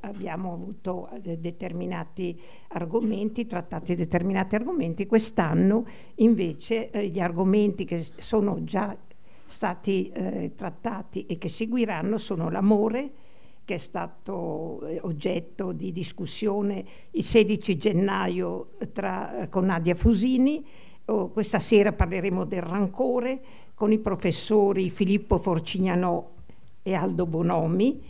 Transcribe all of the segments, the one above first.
abbiamo avuto eh, determinati argomenti, trattati determinati argomenti, quest'anno invece eh, gli argomenti che sono già stati eh, trattati e che seguiranno sono l'amore, che è stato eh, oggetto di discussione il 16 gennaio tra, con Nadia Fusini, oh, questa sera parleremo del rancore con i professori Filippo Forcignanò e Aldo Bonomi,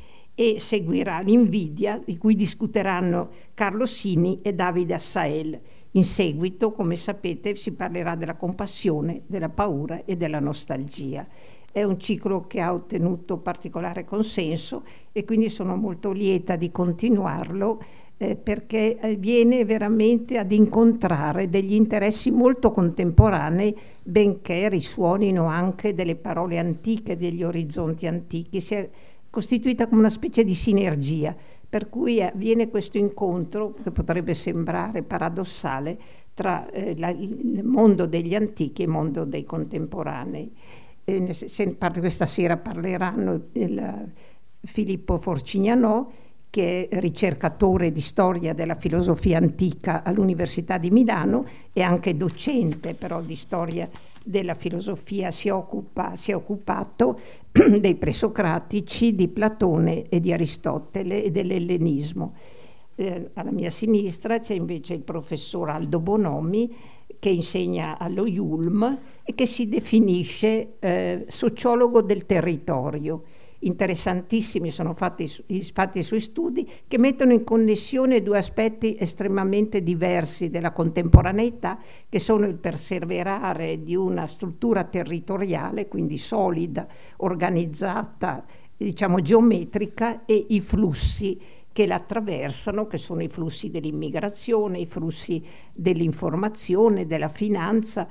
e seguirà l'invidia di cui discuteranno Carlo Sini e Davide Assael. In seguito, come sapete, si parlerà della compassione, della paura e della nostalgia. È un ciclo che ha ottenuto particolare consenso e quindi sono molto lieta di continuarlo eh, perché eh, viene veramente ad incontrare degli interessi molto contemporanei, benché risuonino anche delle parole antiche, degli orizzonti antichi costituita come una specie di sinergia, per cui avviene eh, questo incontro che potrebbe sembrare paradossale tra eh, la, il mondo degli antichi e il mondo dei contemporanei. Eh, se, questa sera parleranno il, eh, Filippo Forcignanò, che è ricercatore di storia della filosofia antica all'Università di Milano e anche docente però di storia antica della filosofia si, occupa, si è occupato dei presocratici, di Platone e di Aristotele e dell'ellenismo. Eh, alla mia sinistra c'è invece il professor Aldo Bonomi che insegna allo IULM e che si definisce eh, sociologo del territorio interessantissimi sono fatti, fatti i suoi studi, che mettono in connessione due aspetti estremamente diversi della contemporaneità, che sono il perseverare di una struttura territoriale, quindi solida, organizzata, diciamo geometrica, e i flussi che la attraversano, che sono i flussi dell'immigrazione, i flussi dell'informazione, della finanza,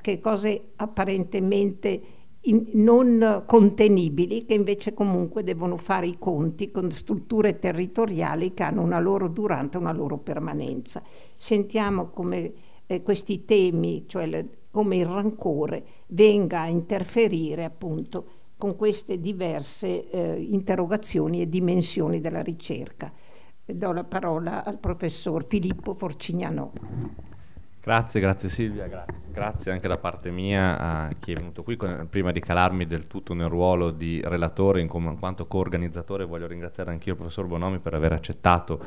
che cose apparentemente in, non contenibili che invece comunque devono fare i conti con strutture territoriali che hanno una loro durata, una loro permanenza. Sentiamo come eh, questi temi, cioè le, come il rancore, venga a interferire appunto con queste diverse eh, interrogazioni e dimensioni della ricerca. Do la parola al professor Filippo Forcignano. Grazie, grazie Silvia, gra- grazie anche da parte mia a chi è venuto qui. Con, prima di calarmi del tutto nel ruolo di relatore, in, com- in quanto coorganizzatore voglio ringraziare anch'io il professor Bonomi per aver accettato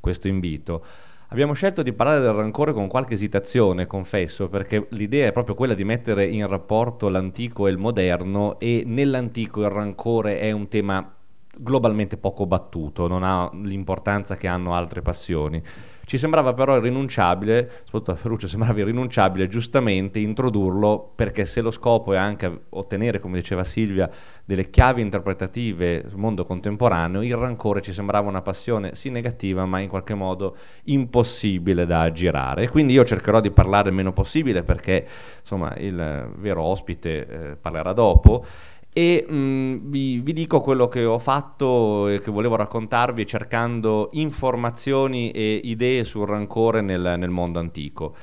questo invito. Abbiamo scelto di parlare del rancore con qualche esitazione, confesso, perché l'idea è proprio quella di mettere in rapporto l'antico e il moderno e nell'antico il rancore è un tema globalmente poco battuto, non ha l'importanza che hanno altre passioni. Ci sembrava però irrinunciabile, soprattutto a Ferruccio sembrava irrinunciabile giustamente introdurlo perché se lo scopo è anche ottenere, come diceva Silvia, delle chiavi interpretative sul mondo contemporaneo, il rancore ci sembrava una passione sì negativa ma in qualche modo impossibile da aggirare. E quindi io cercherò di parlare il meno possibile perché insomma il vero ospite eh, parlerà dopo e mh, mm, vi, vi, dico quello che ho fatto e che volevo raccontarvi cercando informazioni e idee sul rancore nel, nel mondo antico.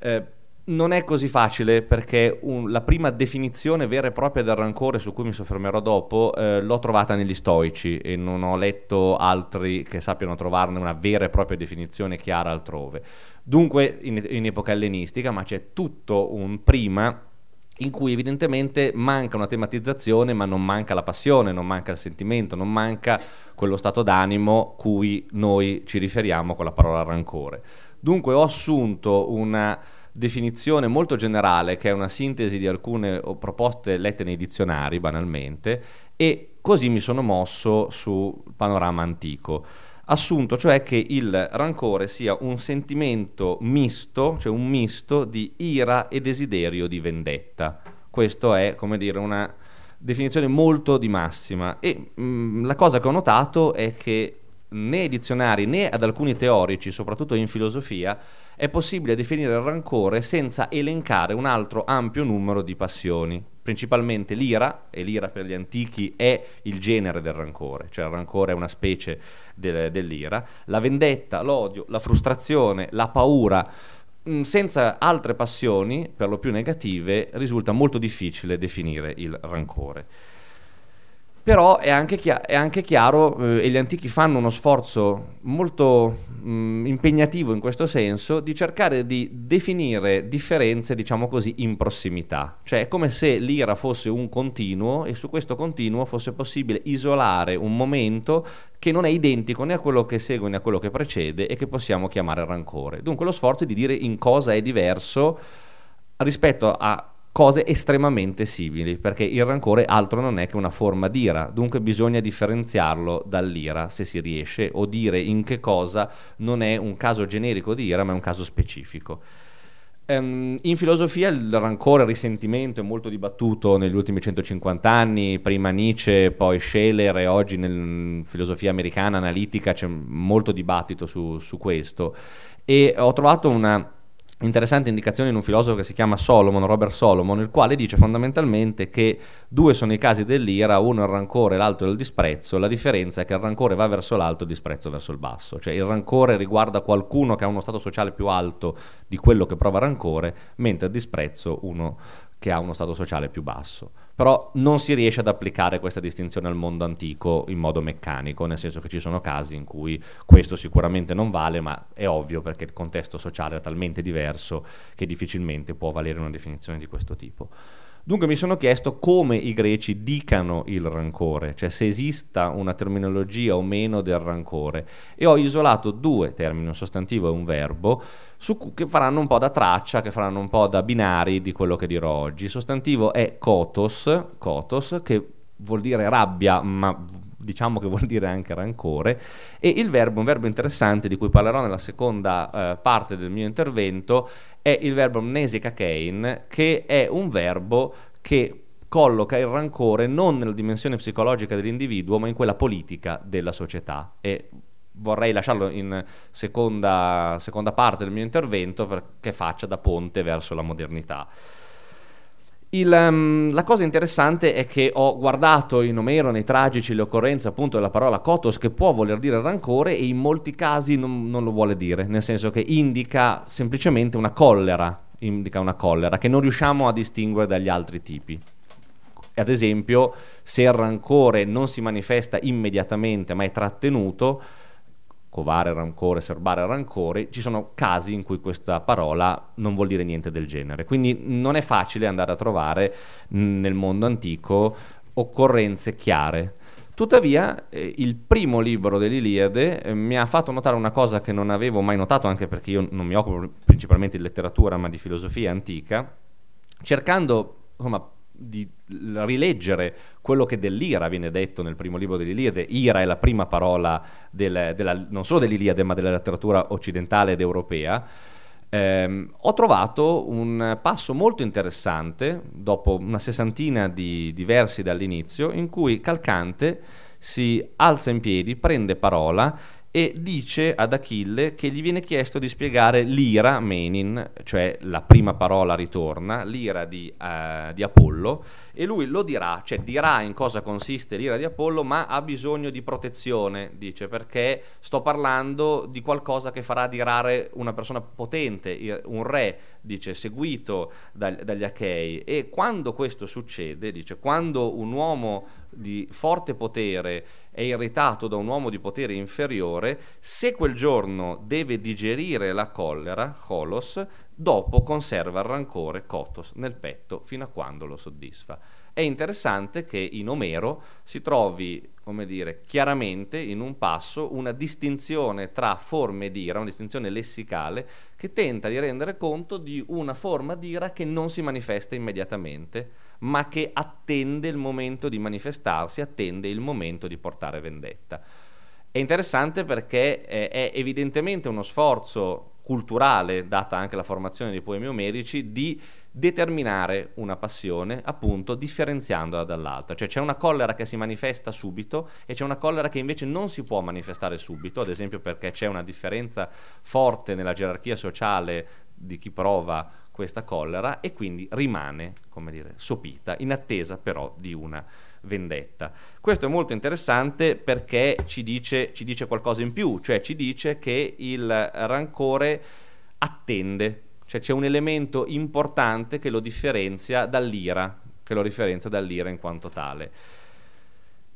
Eh, non è così facile perché un, la prima definizione vera e propria del rancore su cui mi soffermerò dopo eh, l'ho trovata negli stoici e non ho letto altri che sappiano trovarne una vera e propria definizione chiara altrove. Dunque in, in epoca ellenistica, ma c'è tutto un prima in cui evidentemente manca una tematizzazione, ma non manca la passione, non manca il sentimento, non manca quello stato d'animo cui noi ci riferiamo con la parola rancore. Dunque ho assunto una definizione molto generale che è una sintesi di alcune proposte lette nei dizionari banalmente e così mi sono mosso sul panorama antico assunto cioè che il rancore sia un sentimento misto, cioè un misto di ira e desiderio di vendetta. Questo è, come dire, una definizione molto di massima e mh, mm, la cosa che ho notato è che né ai dizionari né ad alcuni teorici, soprattutto in filosofia, è possibile definire il rancore senza elencare un altro ampio numero di passioni. Principalmente l'ira, e l'ira per gli antichi è il genere del rancore, cioè il rancore è una specie de- dell'ira, la vendetta, l'odio, la frustrazione, la paura, mm, senza altre passioni, per lo più negative, risulta molto difficile definire il rancore però è anche, chi- è anche chiaro, eh, e gli antichi fanno uno sforzo molto mh, mm, impegnativo in questo senso, di cercare di definire differenze, diciamo così, in prossimità. Cioè è come se l'ira fosse un continuo e su questo continuo fosse possibile isolare un momento che non è identico né a quello che segue né a quello che precede e che possiamo chiamare rancore. Dunque lo sforzo è di dire in cosa è diverso rispetto a cose estremamente simili, perché il rancore altro non è che una forma di ira, dunque bisogna differenziarlo dall'ira se si riesce, o dire in che cosa non è un caso generico di ira, ma è un caso specifico. Um, in filosofia il rancore, il risentimento è molto dibattuto negli ultimi 150 anni, prima Nietzsche, poi Scheler e oggi nella filosofia americana analitica c'è molto dibattito su, su questo e ho trovato una interessante indicazione in un filosofo che si chiama Solomon, Robert Solomon, il quale dice fondamentalmente che due sono i casi dell'ira, uno è il rancore e l'altro è il disprezzo, la differenza è che il rancore va verso l'alto e il disprezzo verso il basso, cioè il rancore riguarda qualcuno che ha uno stato sociale più alto di quello che prova rancore, mentre il disprezzo uno che ha uno stato sociale più basso però non si riesce ad applicare questa distinzione al mondo antico in modo meccanico, nel senso che ci sono casi in cui questo sicuramente non vale, ma è ovvio perché il contesto sociale è talmente diverso che difficilmente può valere una definizione di questo tipo. Dunque mi sono chiesto come i greci dicano il rancore, cioè se esista una terminologia o meno del rancore. E ho isolato due termini, un sostantivo e un verbo, su, che faranno un po' da traccia, che faranno un po' da binari di quello che dirò oggi. Il sostantivo è kotos, kotos che vuol dire rabbia, ma diciamo che vuol dire anche rancore, e il verbo, un verbo interessante di cui parlerò nella seconda eh, parte del mio intervento, è il verbo amnesica cain, che è un verbo che colloca il rancore non nella dimensione psicologica dell'individuo, ma in quella politica della società. E vorrei lasciarlo in seconda, seconda parte del mio intervento perché faccia da ponte verso la modernità. Il, um, la cosa interessante è che ho guardato in Omero, nei tragici, le occorrenze appunto della parola kotos che può voler dire rancore e in molti casi non, non lo vuole dire, nel senso che indica semplicemente una collera, indica una collera che non riusciamo a distinguere dagli altri tipi. Ecco, ad esempio, se il rancore non si manifesta immediatamente ma è trattenuto, covare rancore, serbare rancore, ci sono casi in cui questa parola non vuol dire niente del genere. Quindi non è facile andare a trovare mm, nel mondo antico occorrenze chiare. Tuttavia, eh, il primo libro dell'Iliade eh, mi ha fatto notare una cosa che non avevo mai notato, anche perché io non mi occupo principalmente di letteratura, ma di filosofia antica, cercando insomma, di rileggere quello che dell'ira viene detto nel primo libro dell'Iliade. Ira è la prima parola del, della, non solo dell'Iliade, ma della letteratura occidentale ed europea. Eh, ho trovato un passo molto interessante, dopo una sessantina di, di versi dall'inizio, in cui Calcante si alza in piedi, prende parola e dice ad Achille che gli viene chiesto di spiegare l'ira menin, cioè la prima parola ritorna, l'ira di, uh, di, Apollo, e lui lo dirà, cioè dirà in cosa consiste l'ira di Apollo, ma ha bisogno di protezione, dice, perché sto parlando di qualcosa che farà dirare una persona potente, un re, dice, seguito dal, dagli Achei. E quando questo succede, dice, quando un uomo di forte potere è irritato da un uomo di potere inferiore, se quel giorno deve digerire la collera, Holos, dopo conserva il rancore Kotos nel petto fino a quando lo soddisfa. È interessante che in Omero si trovi, come dire, chiaramente in un passo una distinzione tra forme di ira, una distinzione lessicale, che tenta di rendere conto di una forma di ira che non si manifesta immediatamente ma che attende il momento di manifestarsi, attende il momento di portare vendetta. È interessante perché eh, è evidentemente uno sforzo culturale, data anche la formazione dei poemi omerici, di determinare una passione, appunto differenziandola dall'altra. Cioè c'è una collera che si manifesta subito e c'è una collera che invece non si può manifestare subito, ad esempio perché c'è una differenza forte nella gerarchia sociale di chi prova questa collera e quindi rimane, come dire, sopita, in attesa però di una vendetta. Questo è molto interessante perché ci dice, ci dice qualcosa in più, cioè ci dice che il rancore attende, cioè c'è un elemento importante che lo differenzia dall'ira, che lo differenzia dall'ira in quanto tale.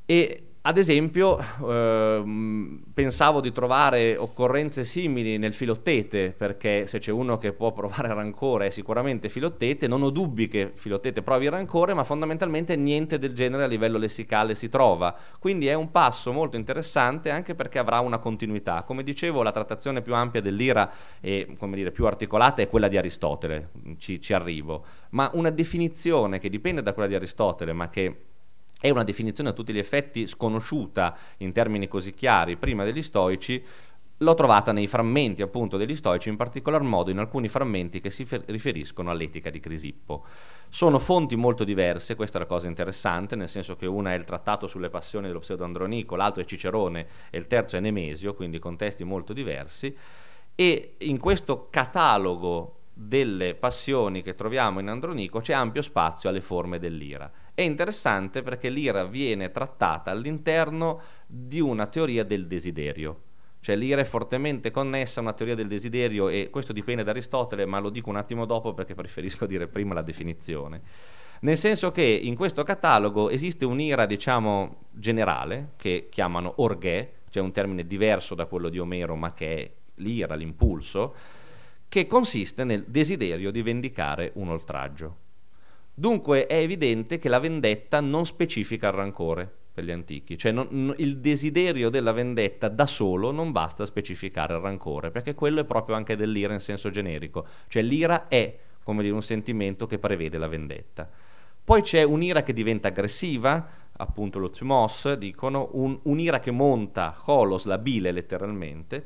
E ad esempio, ehm, pensavo di trovare occorrenze simili nel filottete, perché se c'è uno che può provare rancore è sicuramente filottete, non ho dubbi che filottete provi rancore, ma fondamentalmente niente del genere a livello lessicale si trova. Quindi è un passo molto interessante anche perché avrà una continuità. Come dicevo, la trattazione più ampia dell'ira e dire, più articolata è quella di Aristotele, ci, ci arrivo, ma una definizione che dipende da quella di Aristotele, ma che è una definizione a tutti gli effetti sconosciuta in termini così chiari prima degli stoici, l'ho trovata nei frammenti appunto degli stoici, in particolar modo in alcuni frammenti che si riferiscono all'etica di Crisippo. Sono fonti molto diverse, questa è la cosa interessante, nel senso che una è il trattato sulle passioni dello pseudo-andronico, l'altro è Cicerone e il terzo è Nemesio, quindi contesti molto diversi, e in questo catalogo delle passioni che troviamo in Andronico c'è ampio spazio alle forme dell'ira. È interessante perché l'ira viene trattata all'interno di una teoria del desiderio. Cioè l'ira è fortemente connessa a una teoria del desiderio e questo dipende da Aristotele, ma lo dico un attimo dopo perché preferisco dire prima la definizione. Nel senso che in questo catalogo esiste un'ira, diciamo, generale, che chiamano orghè, cioè un termine diverso da quello di Omero, ma che è l'ira, l'impulso, che consiste nel desiderio di vendicare un oltraggio. Dunque è evidente che la vendetta non specifica il rancore per gli antichi, cioè non, il desiderio della vendetta da solo non basta a specificare il rancore, perché quello è proprio anche dell'ira in senso generico, cioè l'ira è come dire un sentimento che prevede la vendetta. Poi c'è un'ira che diventa aggressiva, appunto lo tmos dicono, un, un'ira che monta, holos, la bile letteralmente,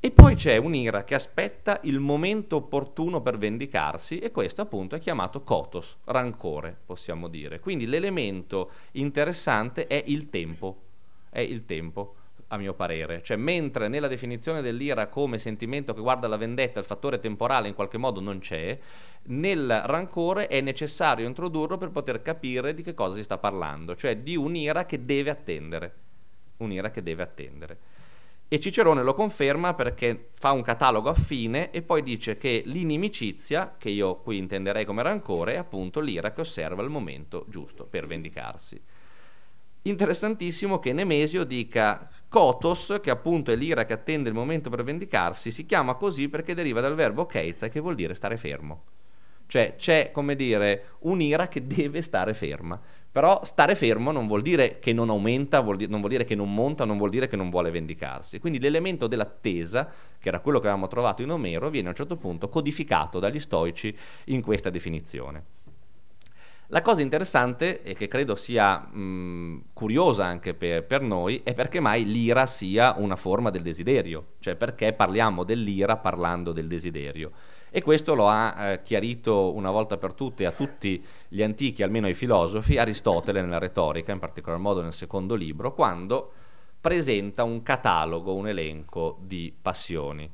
e poi c'è un'ira che aspetta il momento opportuno per vendicarsi e questo appunto è chiamato kotos, rancore possiamo dire. Quindi l'elemento interessante è il tempo, è il tempo a mio parere, cioè mentre nella definizione dell'ira come sentimento che guarda la vendetta il fattore temporale in qualche modo non c'è, nel rancore è necessario introdurlo per poter capire di che cosa si sta parlando, cioè di un'ira che deve attendere, un'ira che deve attendere. E Cicerone lo conferma perché fa un catalogo affine e poi dice che l'inimicizia, che io qui intenderei come rancore, è appunto l'ira che osserva il momento giusto per vendicarsi. Interessantissimo che Nemesio dica Kotos, che appunto è l'ira che attende il momento per vendicarsi, si chiama così perché deriva dal verbo keiza che vuol dire stare fermo. Cioè c'è, come dire, un'ira che deve stare ferma. Però stare fermo non vuol dire che non aumenta, vuol dire, non vuol dire che non monta, non vuol dire che non vuole vendicarsi. Quindi l'elemento dell'attesa, che era quello che avevamo trovato in Omero, viene a un certo punto codificato dagli stoici in questa definizione. La cosa interessante e che credo sia mh, curiosa anche per, per, noi è perché mai l'ira sia una forma del desiderio, cioè perché parliamo dell'ira parlando del desiderio. E questo lo ha eh, chiarito una volta per tutte a tutti gli antichi, almeno ai filosofi, Aristotele nella retorica, in particolar modo nel secondo libro, quando presenta un catalogo, un elenco di passioni.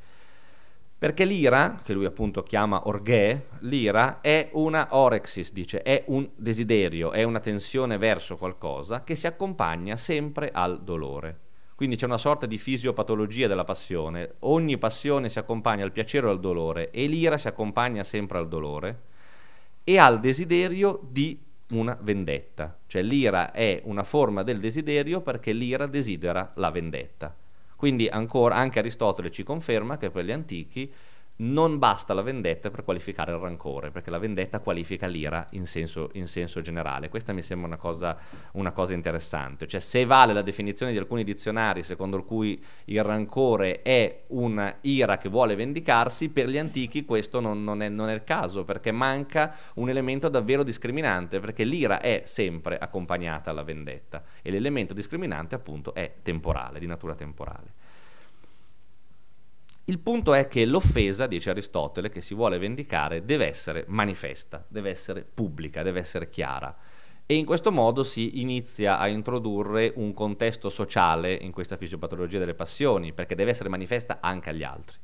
Perché l'ira, che lui appunto chiama orghè, l'ira è una orexis, dice, è un desiderio, è una tensione verso qualcosa che si accompagna sempre al dolore. Quindi c'è una sorta di fisiopatologia della passione. Ogni passione si accompagna al piacere o al dolore e l'ira si accompagna sempre al dolore e al desiderio di una vendetta. Cioè l'ira è una forma del desiderio perché l'ira desidera la vendetta. Quindi ancora anche Aristotele ci conferma che per gli antichi non basta la vendetta per qualificare il rancore, perché la vendetta qualifica l'ira in senso, in senso generale. Questa mi sembra una cosa, una cosa, interessante. Cioè, se vale la definizione di alcuni dizionari secondo cui il rancore è un'ira che vuole vendicarsi, per gli antichi questo non, non, è, non è il caso, perché manca un elemento davvero discriminante, perché l'ira è sempre accompagnata alla vendetta e l'elemento discriminante appunto è temporale, di natura temporale. Il punto è che l'offesa, dice Aristotele, che si vuole vendicare deve essere manifesta, deve essere pubblica, deve essere chiara. E in questo modo si inizia a introdurre un contesto sociale in questa fisiopatologia delle passioni, perché deve essere manifesta anche agli altri.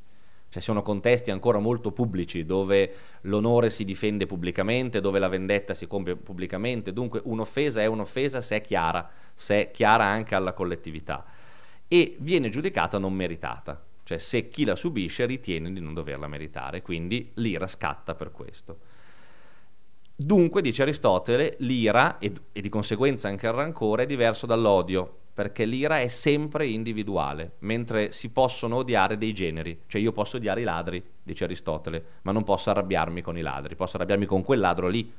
Cioè sono contesti ancora molto pubblici dove l'onore si difende pubblicamente, dove la vendetta si compie pubblicamente, dunque un'offesa è un'offesa se è chiara, se è chiara anche alla collettività e viene giudicata non meritata cioè se chi la subisce ritiene di non doverla meritare, quindi l'ira scatta per questo. Dunque, dice Aristotele, l'ira e, e di conseguenza anche il rancore è diverso dall'odio, perché l'ira è sempre individuale, mentre si possono odiare dei generi, cioè io posso odiare i ladri, dice Aristotele, ma non posso arrabbiarmi con i ladri, posso arrabbiarmi con quel ladro lì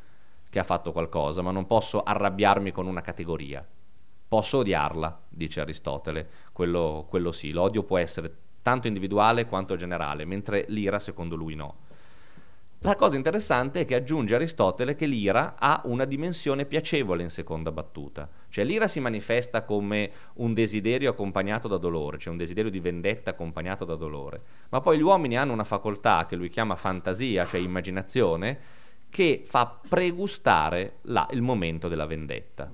che ha fatto qualcosa, ma non posso arrabbiarmi con una categoria. Posso odiarla, dice Aristotele, quello, quello sì, l'odio può essere tanto individuale quanto generale, mentre l'ira secondo lui no. La cosa interessante è che aggiunge Aristotele che l'ira ha una dimensione piacevole in seconda battuta, cioè l'ira si manifesta come un desiderio accompagnato da dolore, cioè un desiderio di vendetta accompagnato da dolore, ma poi gli uomini hanno una facoltà che lui chiama fantasia, cioè immaginazione, che fa pregustare la, il momento della vendetta.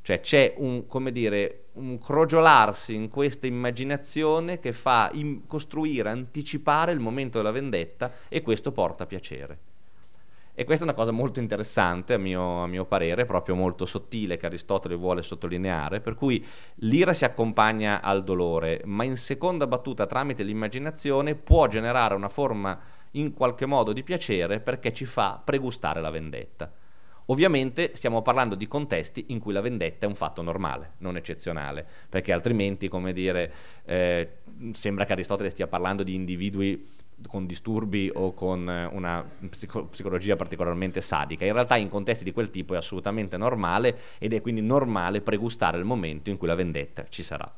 Cioè c'è un, come dire, un crogiolarsi in questa immaginazione che fa im- costruire, anticipare il momento della vendetta e questo porta piacere. E questa è una cosa molto interessante, a mio, a mio, parere, proprio molto sottile che Aristotele vuole sottolineare, per cui l'ira si accompagna al dolore, ma in seconda battuta, tramite l'immaginazione, può generare una forma in qualche modo di piacere perché ci fa pregustare la vendetta. Ovviamente stiamo parlando di contesti in cui la vendetta è un fatto normale, non eccezionale, perché altrimenti, come dire, eh, sembra che Aristotele stia parlando di individui con disturbi o con eh, una psicologia particolarmente sadica. In realtà in contesti di quel tipo è assolutamente normale ed è quindi normale pregustare il momento in cui la vendetta ci sarà.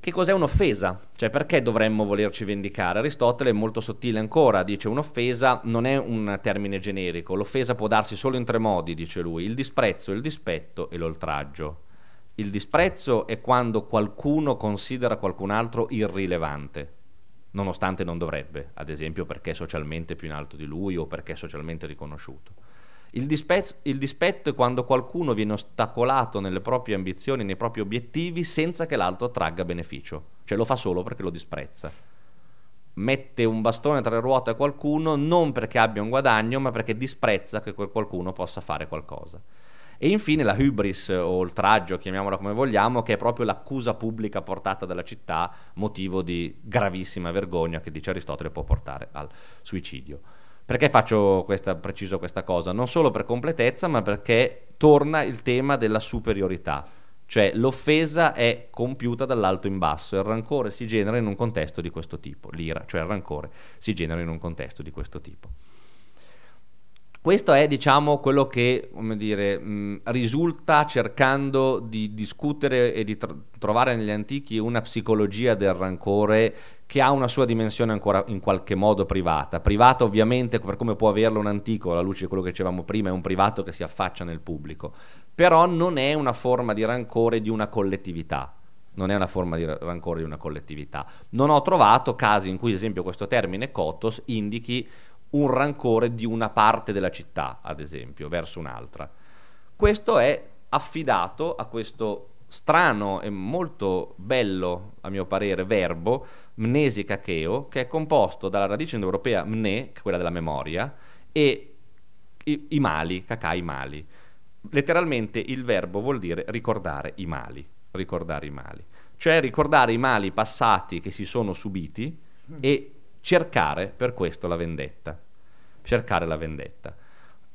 Che cos'è un'offesa? Cioè perché dovremmo volerci vendicare? Aristotele è molto sottile ancora, dice un'offesa non è un termine generico, l'offesa può darsi solo in tre modi, dice lui, il disprezzo, il dispetto e l'oltraggio. Il disprezzo è quando qualcuno considera qualcun altro irrilevante, nonostante non dovrebbe, ad esempio perché è socialmente più in alto di lui o perché è socialmente riconosciuto. Il, dispe- il dispetto è quando qualcuno viene ostacolato nelle proprie ambizioni, nei propri obiettivi, senza che l'altro tragga beneficio. Cioè lo fa solo perché lo disprezza mette un bastone tra le ruote a qualcuno non perché abbia un guadagno, ma perché disprezza che quel qualcuno possa fare qualcosa. E infine la hubris o oltraggio, chiamiamola come vogliamo, che è proprio l'accusa pubblica portata dalla città, motivo di gravissima vergogna che dice Aristotele può portare al suicidio. Perché faccio questa, preciso questa cosa? Non solo per completezza, ma perché torna il tema della superiorità. Cioè l'offesa è compiuta dall'alto in basso, il rancore si genera in un contesto di questo tipo, l'ira, cioè il rancore si genera in un contesto di questo tipo. Questo è, diciamo, quello che dire, mh, risulta cercando di discutere e di tr- trovare negli antichi una psicologia del rancore che ha una sua dimensione ancora in qualche modo privata. Privata ovviamente per come può averlo un antico, alla luce di quello che dicevamo prima, è un privato che si affaccia nel pubblico, però non è una forma di rancore di una collettività. Non è una forma di rancore di una collettività. Non ho trovato casi in cui, ad esempio, questo termine cotos indichi un rancore di una parte della città, ad esempio, verso un'altra. Questo è affidato a questo strano e molto bello, a mio parere, verbo mnesi cacheo, che è composto dalla radice indoeuropea mne, quella della memoria, e i, i mali, cacai mali. Letteralmente il verbo vuol dire ricordare i mali, ricordare i mali, cioè ricordare i mali passati che si sono subiti e cercare per questo la vendetta, cercare la vendetta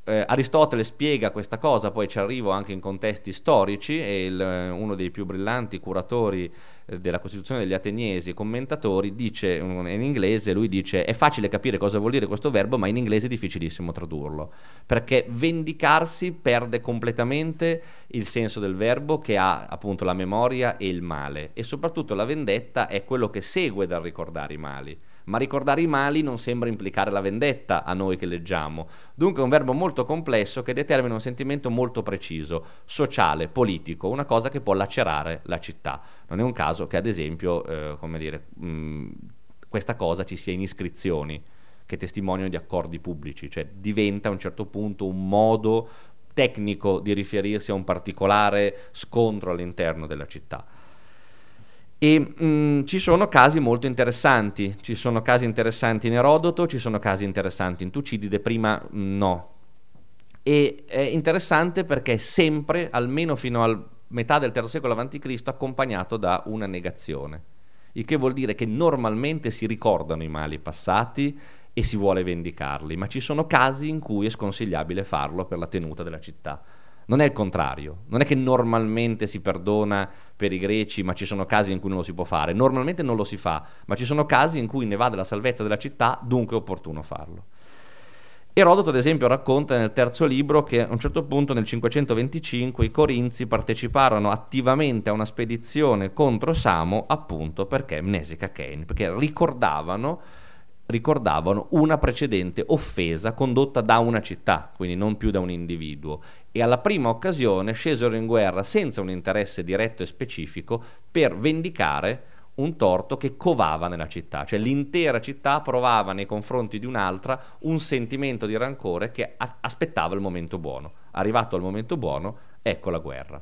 eh, Aristotele spiega questa cosa, poi ci arrivo anche in contesti storici e il, eh, uno dei più brillanti curatori eh, della Costituzione degli Ateniesi commentatori dice in inglese, lui dice è facile capire cosa vuol dire questo verbo ma in inglese è difficilissimo tradurlo perché vendicarsi perde completamente il senso del verbo che ha appunto la memoria e il male e soprattutto la vendetta è quello che segue dal ricordare i mali ma ricordare i mali non sembra implicare la vendetta a noi che leggiamo. Dunque è un verbo molto complesso che determina un sentimento molto preciso, sociale, politico, una cosa che può lacerare la città. Non è un caso che ad esempio, eh, come dire, mh, mm, questa cosa ci sia in iscrizioni che testimoniano di accordi pubblici, cioè diventa a un certo punto un modo tecnico di riferirsi a un particolare scontro all'interno della città. E mh, mm, ci sono casi molto interessanti, ci sono casi interessanti in Erodoto, ci sono casi interessanti in Tucidide, prima mh, mm, no. E è interessante perché è sempre, almeno fino a metà del III secolo a.C., accompagnato da una negazione. Il che vuol dire che normalmente si ricordano i mali passati e si vuole vendicarli, ma ci sono casi in cui è sconsigliabile farlo per la tenuta della città. Non è il contrario, non è che normalmente si perdona per i greci, ma ci sono casi in cui non lo si può fare. Normalmente non lo si fa, ma ci sono casi in cui ne va della salvezza della città, dunque è opportuno farlo. Erodoto, ad esempio, racconta nel terzo libro che a un certo punto, nel 525, i corinzi parteciparono attivamente a una spedizione contro Samo, appunto perché Mnesica Cain, perché ricordavano ricordavano una precedente offesa condotta da una città, quindi non più da un individuo, e alla prima occasione scesero in guerra senza un interesse diretto e specifico per vendicare un torto che covava nella città, cioè l'intera città provava nei confronti di un'altra un sentimento di rancore che a- aspettava il momento buono. Arrivato al momento buono, ecco la guerra.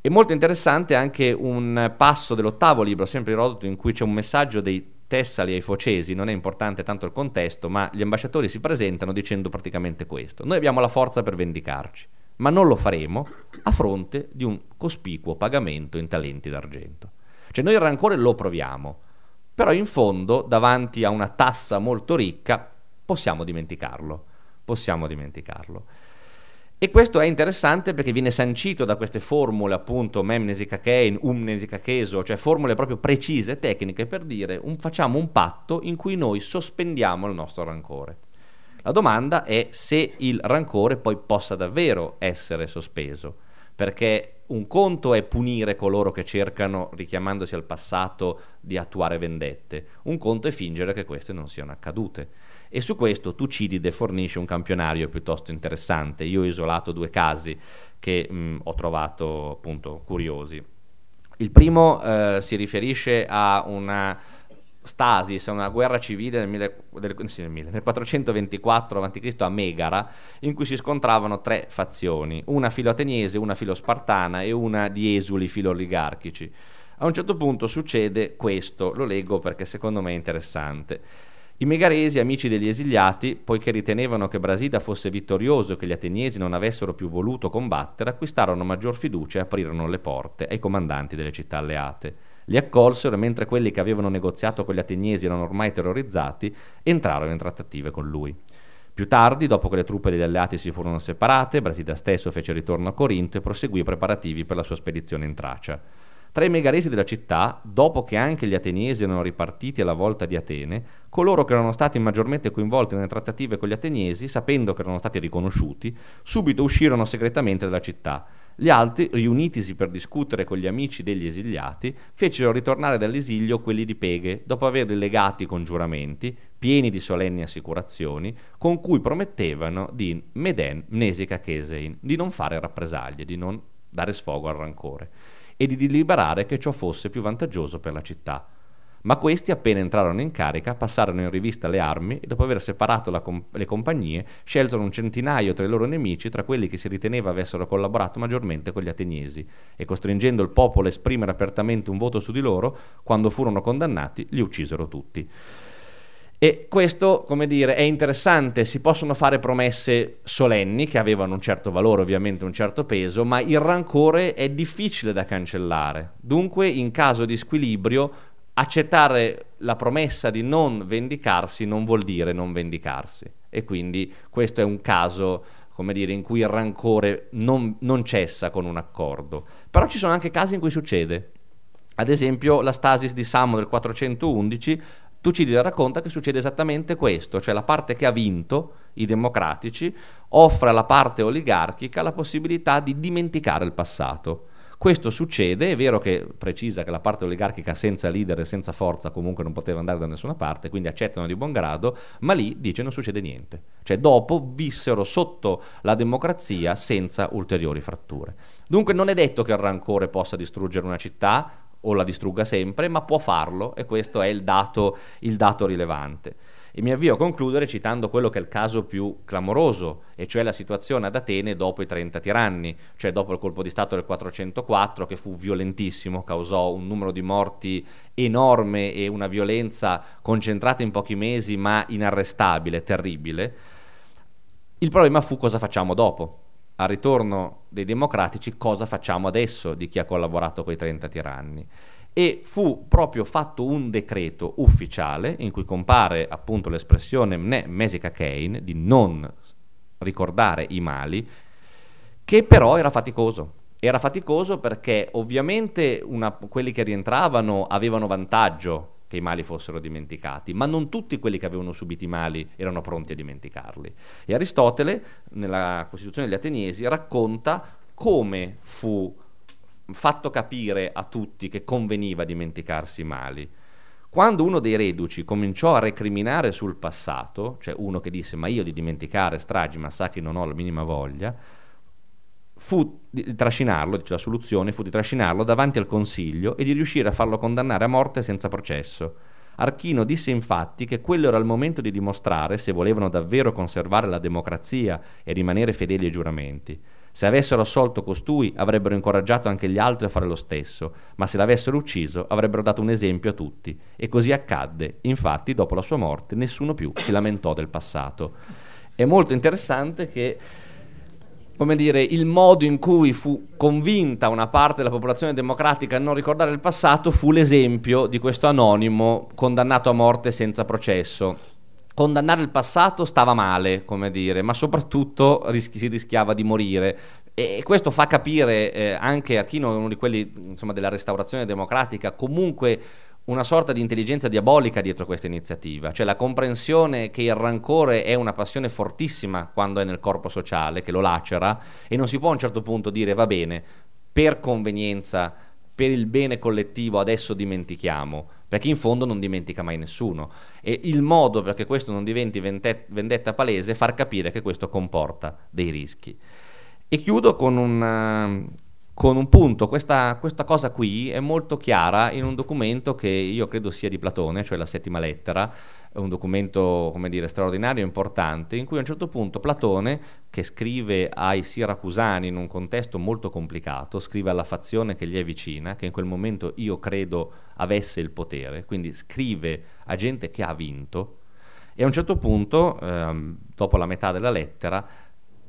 È molto interessante anche un passo dell'ottavo libro, sempre di Rodotto, in cui c'è un messaggio dei Tessali ai Focesi, non è importante tanto il contesto, ma gli ambasciatori si presentano dicendo praticamente questo. Noi abbiamo la forza per vendicarci, ma non lo faremo a fronte di un cospicuo pagamento in talenti d'argento. Cioè noi il rancore lo proviamo, però in fondo davanti a una tassa molto ricca possiamo dimenticarlo, possiamo dimenticarlo. E questo è interessante perché viene sancito da queste formule, appunto, memnesi cachein, umnesi cacheso, cioè formule proprio precise, tecniche, per dire un, facciamo un patto in cui noi sospendiamo il nostro rancore. La domanda è se il rancore poi possa davvero essere sospeso, perché un conto è punire coloro che cercano, richiamandosi al passato, di attuare vendette, un conto è fingere che queste non siano accadute e su questo Tucidide fornisce un campionario piuttosto interessante. Io ho isolato due casi che mh, ho trovato appunto curiosi. Il primo eh, si riferisce a una stasis, una guerra civile nel, mille, del, sì, nel, mille, nel 424 a.C. a Megara, in cui si scontravano tre fazioni, una filo ateniese, una filo spartana e una di esuli filo oligarchici. A un certo punto succede questo, lo leggo perché secondo me è interessante. I megaresi, amici degli esiliati, poiché ritenevano che Brasida fosse vittorioso e che gli ateniesi non avessero più voluto combattere, acquistarono maggior fiducia e aprirono le porte ai comandanti delle città alleate. Li accolsero e mentre quelli che avevano negoziato con gli ateniesi erano ormai terrorizzati, entrarono in trattative con lui. Più tardi, dopo che le truppe degli alleati si furono separate, Brasida stesso fece ritorno a Corinto e proseguì i preparativi per la sua spedizione in Tracia. Tra i megaresi della città, dopo che anche gli ateniesi erano ripartiti alla volta di Atene, coloro che erano stati maggiormente coinvolti nelle trattative con gli ateniesi, sapendo che erano stati riconosciuti, subito uscirono segretamente dalla città. Gli altri, riunitisi per discutere con gli amici degli esiliati, fecero ritornare dall'esilio quelli di Peghe, dopo averli legati con giuramenti, pieni di solenni assicurazioni, con cui promettevano di meden mnesica Kesein, di non fare rappresaglie, di non dare sfogo al rancore e di deliberare che ciò fosse più vantaggioso per la città. Ma questi, appena entrarono in carica, passarono in rivista le armi e, dopo aver separato comp- le compagnie, scelsero un centinaio tra i loro nemici, tra quelli che si riteneva avessero collaborato maggiormente con gli ateniesi, e costringendo il popolo a esprimere apertamente un voto su di loro, quando furono condannati, li uccisero tutti. E questo, come dire, è interessante, si possono fare promesse solenni che avevano un certo valore, ovviamente un certo peso, ma il rancore è difficile da cancellare. Dunque, in caso di squilibrio, accettare la promessa di non vendicarsi non vuol dire non vendicarsi. E quindi questo è un caso, come dire, in cui il rancore non, non cessa con un accordo. Però ci sono anche casi in cui succede. Ad esempio la stasis di Samo del 411 Tucidide racconta che succede esattamente questo, cioè la parte che ha vinto, i democratici, offre alla parte oligarchica la possibilità di dimenticare il passato. Questo succede, è vero che precisa che la parte oligarchica senza leader e senza forza comunque non poteva andare da nessuna parte, quindi accettano di buon grado, ma lì dice non succede niente. Cioè dopo vissero sotto la democrazia senza ulteriori fratture. Dunque non è detto che il rancore possa distruggere una città, o la distrugga sempre, ma può farlo e questo è il dato, il dato rilevante. E mi avvio a concludere citando quello che è il caso più clamoroso, e cioè la situazione ad Atene dopo i 30 tiranni, cioè dopo il colpo di Stato del 404 che fu violentissimo, causò un numero di morti enorme e una violenza concentrata in pochi mesi ma inarrestabile, terribile. Il problema fu cosa facciamo dopo al ritorno dei democratici cosa facciamo adesso di chi ha collaborato con i 30 tiranni. E fu proprio fatto un decreto ufficiale in cui compare appunto l'espressione mne mesica kein di non ricordare i mali, che però era faticoso. Era faticoso perché ovviamente una, quelli che rientravano avevano vantaggio che i mali fossero dimenticati, ma non tutti quelli che avevano subito i mali erano pronti a dimenticarli. E Aristotele, nella Costituzione degli Ateniesi, racconta come fu fatto capire a tutti che conveniva dimenticarsi i mali. Quando uno dei reduci cominciò a recriminare sul passato, cioè uno che disse ma io di dimenticare stragi, ma sa che non ho la minima voglia, fu di trascinarlo, dice la soluzione, fu di trascinarlo davanti al Consiglio e di riuscire a farlo condannare a morte senza processo. Archino disse infatti che quello era il momento di dimostrare se volevano davvero conservare la democrazia e rimanere fedeli ai giuramenti. Se avessero assolto costui avrebbero incoraggiato anche gli altri a fare lo stesso, ma se l'avessero ucciso avrebbero dato un esempio a tutti. E così accadde. Infatti, dopo la sua morte, nessuno più si lamentò del passato. È molto interessante che come dire, il modo in cui fu convinta una parte della popolazione democratica a non ricordare il passato fu l'esempio di questo anonimo condannato a morte senza processo. Condannare il passato stava male, come dire, ma soprattutto rischi- si rischiava di morire. E questo fa capire eh, anche a chi è uno di quelli insomma, della restaurazione democratica, comunque una sorta di intelligenza diabolica dietro questa iniziativa, cioè la comprensione che il rancore è una passione fortissima quando è nel corpo sociale, che lo lacera, e non si può a un certo punto dire va bene, per convenienza, per il bene collettivo adesso dimentichiamo, perché in fondo non dimentica mai nessuno. E il modo perché questo non diventi vendetta palese è far capire che questo comporta dei rischi. E chiudo con un con un punto. Questa, questa, cosa qui è molto chiara in un documento che io credo sia di Platone, cioè la settima lettera, un documento come dire, straordinario e importante, in cui a un certo punto Platone, che scrive ai siracusani in un contesto molto complicato, scrive alla fazione che gli è vicina, che in quel momento io credo avesse il potere, quindi scrive a gente che ha vinto, e a un certo punto, ehm, dopo la metà della lettera,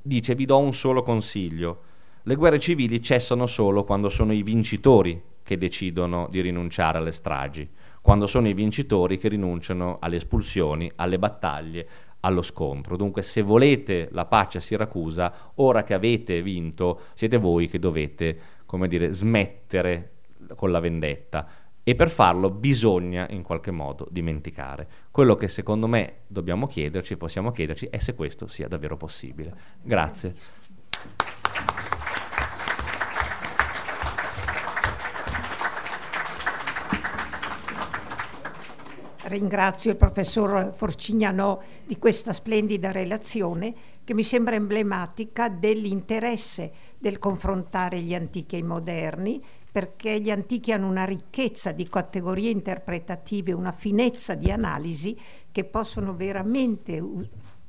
dice vi do un solo consiglio le guerre civili cessano solo quando sono i vincitori che decidono di rinunciare alle stragi, quando sono i vincitori che rinunciano alle espulsioni, alle battaglie, allo scontro. Dunque, se volete la pace a Siracusa, ora che avete vinto, siete voi che dovete, come dire, smettere con la vendetta. E per farlo bisogna in qualche modo dimenticare. Quello che secondo me dobbiamo chiederci, possiamo chiederci, è se questo sia davvero possibile. Grazie. ringrazio il professor Forcignano di questa splendida relazione che mi sembra emblematica dell'interesse del confrontare gli antichi e i moderni perché gli antichi hanno una ricchezza di categorie interpretative, una finezza di analisi che possono veramente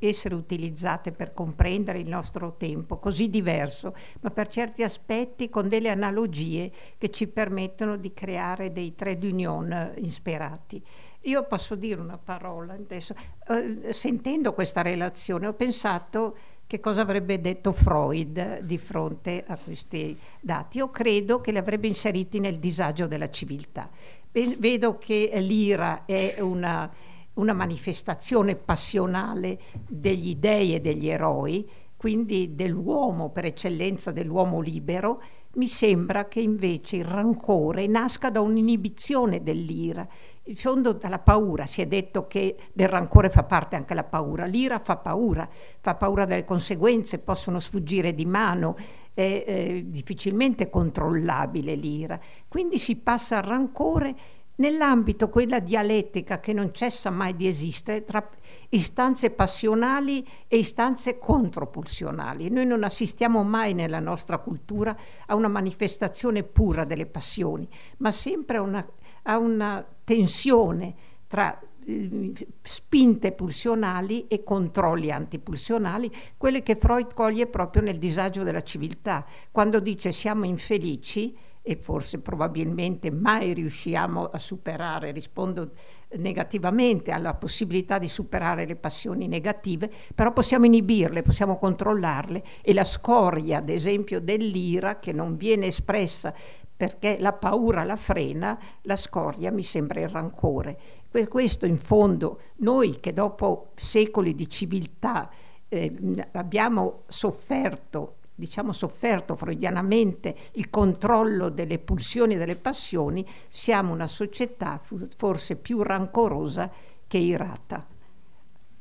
essere utilizzate per comprendere il nostro tempo così diverso, ma per certi aspetti con delle analogie che ci permettono di creare dei trade union eh, insperati. Io posso dire una parola adesso. Eh, sentendo questa relazione ho pensato che cosa avrebbe detto Freud di fronte a questi dati. Io credo che li avrebbe inseriti nel disagio della civiltà. Vedo che l'ira è una, una manifestazione passionale degli dei e degli eroi, quindi dell'uomo per eccellenza, dell'uomo libero, mi sembra che invece il rancore nasca da un'inibizione dell'ira in fondo dalla paura, si è detto che del rancore fa parte anche la paura, l'ira fa paura, fa paura delle conseguenze, possono sfuggire di mano, è, è difficilmente controllabile l'ira. Quindi si passa al rancore nell'ambito quella dialettica che non cessa mai di esistere tra istanze passionali e istanze contropulsionali. Noi non assistiamo mai nella nostra cultura a una manifestazione pura delle passioni, ma sempre a una a una tensione tra eh, spinte pulsionali e controlli antipulsionali, quelle che Freud coglie proprio nel disagio della civiltà, quando dice siamo infelici e forse probabilmente mai riusciamo a superare, rispondo negativamente alla possibilità di superare le passioni negative, però possiamo inibirle, possiamo controllarle e la scoria, ad esempio, dell'ira che non viene espressa perché la paura la frena, la scoria mi sembra il rancore. Per questo in fondo noi che dopo secoli di civiltà eh, abbiamo sofferto diciamo sofferto freudianamente il controllo delle pulsioni e delle passioni, siamo una società forse più rancorosa che irata.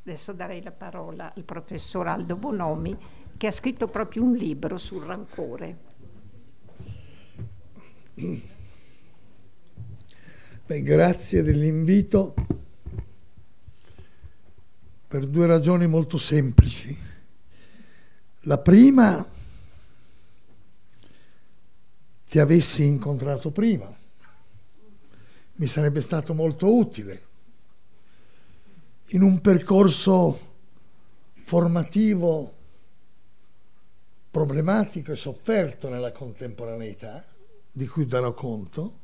Adesso darei la parola al professor Aldo Bonomi che ha scritto proprio un libro sul rancore. Beh, grazie dell'invito per due ragioni molto semplici. La prima, ti avessi incontrato prima, mi sarebbe stato molto utile in un percorso formativo problematico e sofferto nella contemporaneità di cui darò conto,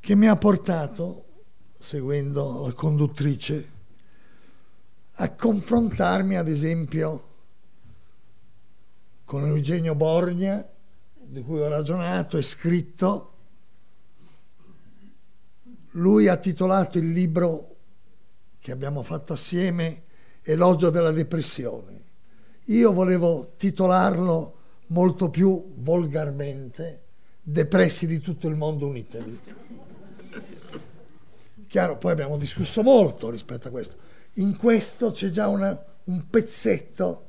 che mi ha portato, seguendo la conduttrice, a confrontarmi ad esempio con Eugenio Borgna, di cui ho ragionato e scritto. Lui ha titolato il libro che abbiamo fatto assieme Elogio della depressione. Io volevo titolarlo molto più volgarmente, depressi di tutto il mondo unitevi. Chiaro, poi abbiamo discusso molto rispetto a questo. In questo c'è già una, un pezzetto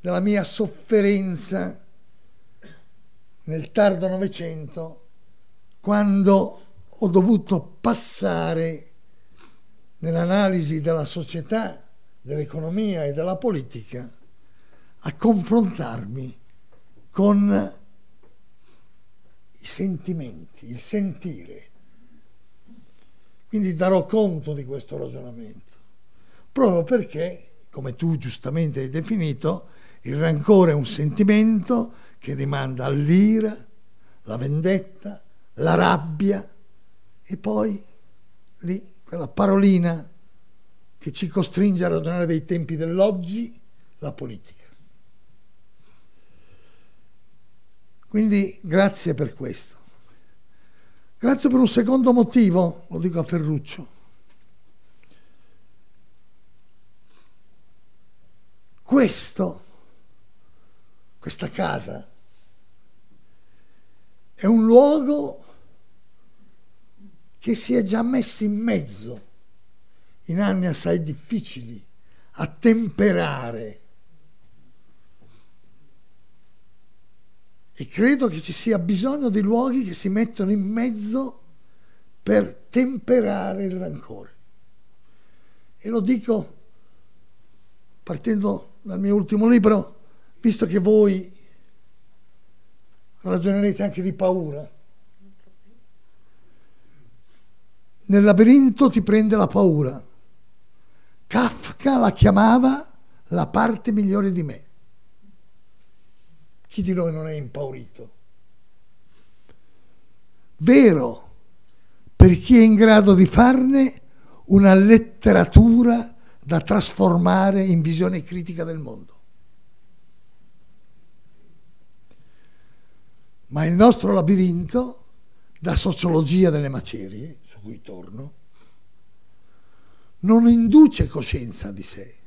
della mia sofferenza nel tardo Novecento, quando ho dovuto passare nell'analisi della società, dell'economia e della politica a confrontarmi con i sentimenti, il sentire. Quindi darò conto di questo ragionamento, proprio perché, come tu giustamente hai definito, il rancore è un sentimento che rimanda all'ira, la vendetta, la rabbia e poi lì quella parolina che ci costringe a ragionare dei tempi dell'oggi, la politica. Quindi grazie per questo. Grazie per un secondo motivo, lo dico a Ferruccio. Questo, questa casa, è un luogo che si è già messo in mezzo in anni assai difficili a temperare E credo che ci sia bisogno di luoghi che si mettono in mezzo per temperare il rancore. E lo dico partendo dal mio ultimo libro, visto che voi ragionerete anche di paura. Nel labirinto ti prende la paura. Kafka la chiamava la parte migliore di me. Chi di noi non è impaurito? Vero, per chi è in grado di farne una letteratura da trasformare in visione critica del mondo. Ma il nostro labirinto, da sociologia delle macerie, su cui torno, non induce coscienza di sé,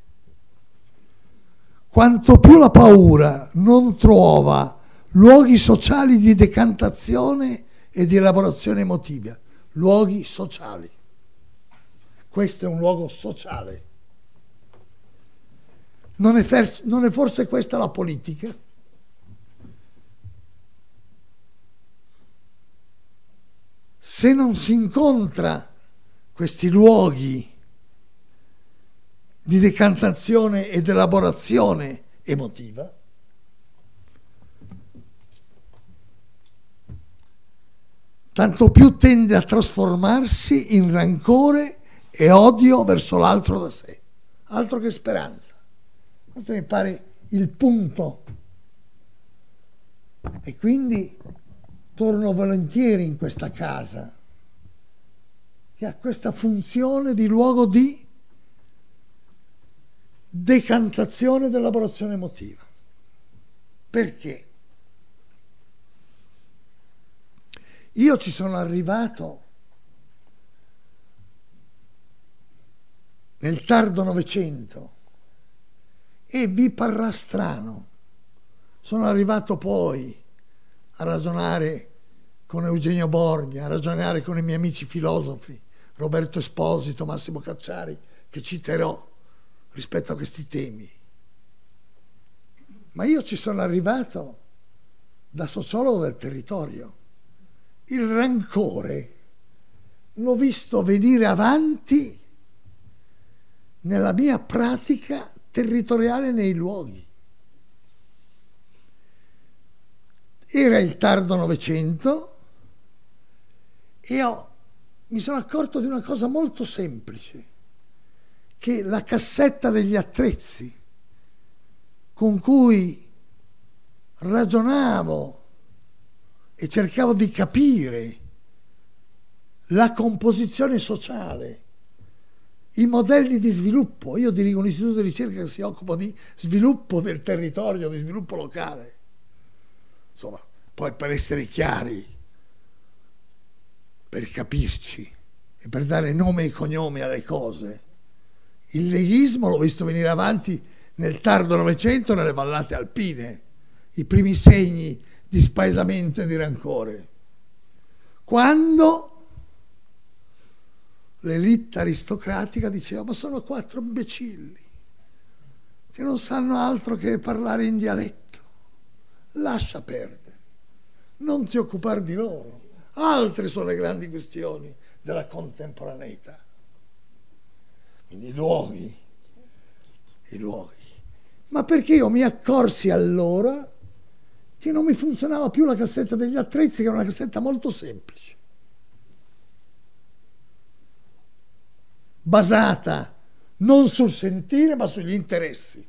quanto più la paura non trova luoghi sociali di decantazione e di elaborazione emotiva, luoghi sociali. Questo è un luogo sociale. Non è, fers- non è forse questa la politica? Se non si incontra questi luoghi di decantazione ed elaborazione emotiva, tanto più tende a trasformarsi in rancore e odio verso l'altro da sé, altro che speranza. Questo mi pare il punto. E quindi torno volentieri in questa casa, che ha questa funzione di luogo di decantazione dell'elaborazione emotiva. Perché? Io ci sono arrivato nel tardo Novecento e vi parrà strano. Sono arrivato poi a ragionare con Eugenio Borghi, a ragionare con i miei amici filosofi, Roberto Esposito, Massimo Cacciari, che citerò rispetto a questi temi. Ma io ci sono arrivato da sociologo del territorio. Il rancore l'ho visto venire avanti nella mia pratica territoriale nei luoghi. Era il tardo Novecento e ho, mi sono accorto di una cosa molto semplice che la cassetta degli attrezzi con cui ragionavo e cercavo di capire la composizione sociale, i modelli di sviluppo. Io dirigo un istituto di ricerca che si occupa di sviluppo del territorio, di sviluppo locale. Insomma, poi per essere chiari, per capirci e per dare nome e cognome alle cose, il leghismo l'ho visto venire avanti nel tardo Novecento nelle vallate alpine, i primi segni di spaesamento e di rancore. Quando l'elite aristocratica diceva ma sono quattro imbecilli che non sanno altro che parlare in dialetto, lascia perdere, non ti occupare di loro, altre sono le grandi questioni della contemporaneità i luoghi, i luoghi. Ma perché io mi accorsi allora che non mi funzionava più la cassetta degli attrezzi, che era una cassetta molto semplice, basata non sul sentire ma sugli interessi.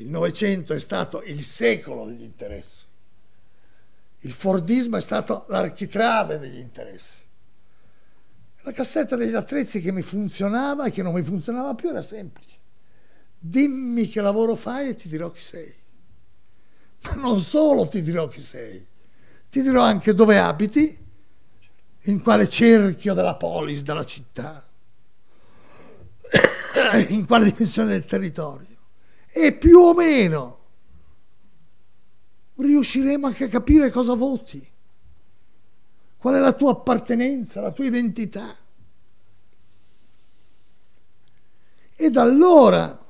Il Novecento è stato il secolo degli interessi, il Fordismo è stato l'architrave degli interessi. La cassetta degli attrezzi che mi funzionava e che non mi funzionava più era semplice. Dimmi che lavoro fai e ti dirò chi sei. Ma non solo ti dirò chi sei, ti dirò anche dove abiti, in quale cerchio della polis, della città, in quale dimensione del territorio. E più o meno riusciremo anche a capire cosa voti qual è la tua appartenenza, la tua identità. E da allora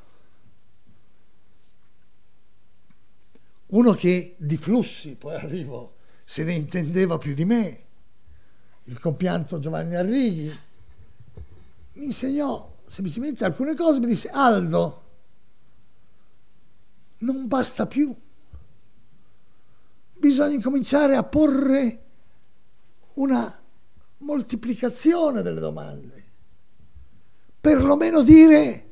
uno che di flussi, poi arrivo, se ne intendeva più di me, il compianto Giovanni Arrighi, mi insegnò semplicemente alcune cose, mi disse Aldo, non basta più, bisogna cominciare a porre una moltiplicazione delle domande. Perlomeno dire,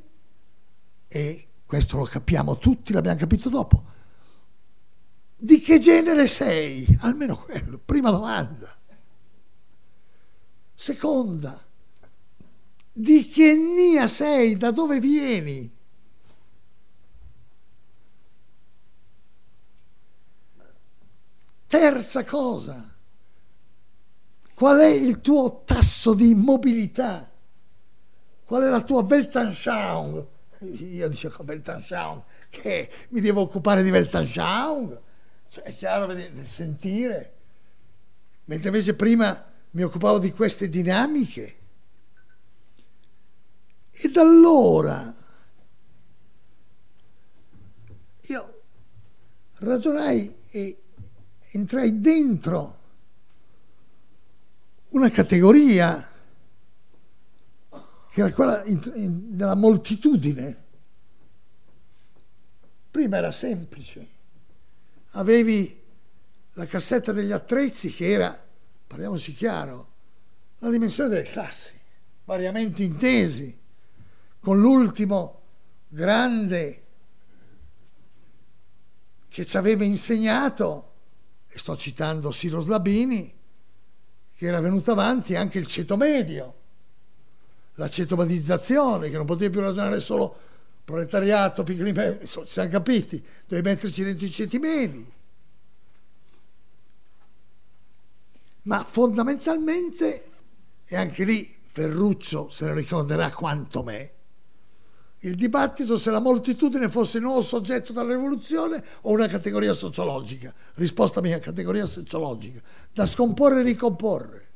e questo lo capiamo tutti, l'abbiamo capito dopo, di che genere sei? Almeno quello, prima domanda. Seconda, di che etnia sei? Da dove vieni? Terza cosa, Qual è il tuo tasso di mobilità? Qual è la tua Weltanschauung? Io dicevo Weltanschauung, che mi devo occupare di Weltanschauung, cioè, è chiaro sentire. Mentre invece prima mi occupavo di queste dinamiche. E da allora io ragionai e entrai dentro una categoria che era quella della moltitudine. Prima era semplice, avevi la cassetta degli attrezzi che era, parliamoci chiaro, la dimensione delle classi, variamente intesi, con l'ultimo grande che ci aveva insegnato, e sto citando Siro Slabini, che era venuto avanti anche il ceto medio, la cetomatizzazione, che non poteva più ragionare solo proletariato, piccoli mezzi, ci siamo capiti, dovevi metterci dentro i ceti medi. Ma fondamentalmente, e anche lì Ferruccio se ne ricorderà quanto me, il dibattito se la moltitudine fosse il nuovo soggetto della rivoluzione o una categoria sociologica. Risposta mia, categoria sociologica. Da scomporre e ricomporre.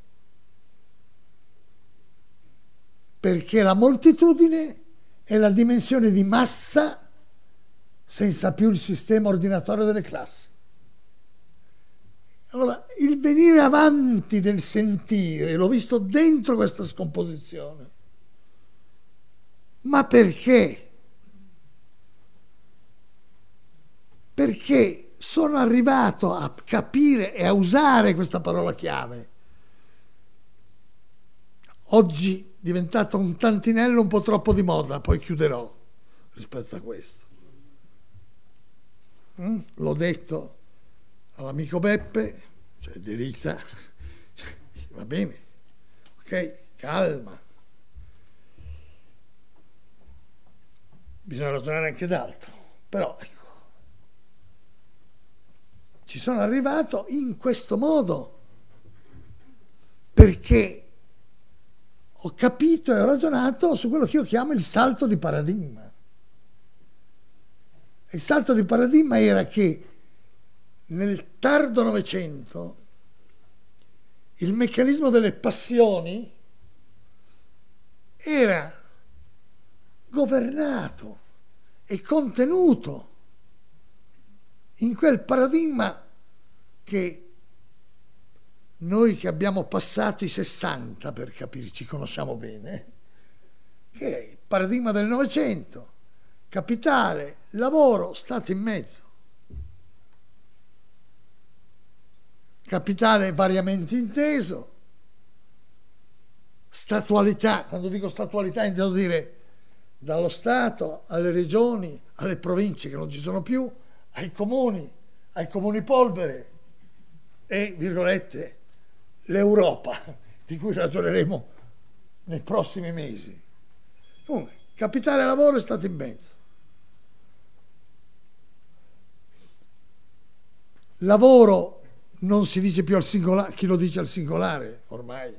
Perché la moltitudine è la dimensione di massa senza più il sistema ordinatorio delle classi. Allora, il venire avanti del sentire, l'ho visto dentro questa scomposizione, ma perché? Perché sono arrivato a capire e a usare questa parola chiave. Oggi è diventata un tantinello un po' troppo di moda, poi chiuderò rispetto a questo. Mm? L'ho detto all'amico Beppe, cioè di Derita, va bene, ok, calma, bisogna ragionare anche d'altro. Però ecco, ci sono arrivato in questo modo perché ho capito e ho ragionato su quello che io chiamo il salto di paradigma. Il salto di paradigma era che nel tardo Novecento il meccanismo delle passioni era governato è contenuto in quel paradigma che noi che abbiamo passato i 60 per capirci conosciamo bene, che è il paradigma del Novecento, capitale, lavoro, Stato in mezzo. Capitale variamente inteso, statualità, quando dico statualità intendo dire dallo Stato alle regioni, alle province che non ci sono più, ai comuni, ai comuni polvere e, virgolette, l'Europa, di cui ragioneremo nei prossimi mesi. Comunque, capitale lavoro è stato in mezzo. Lavoro non si dice più al singolare, chi lo dice al singolare ormai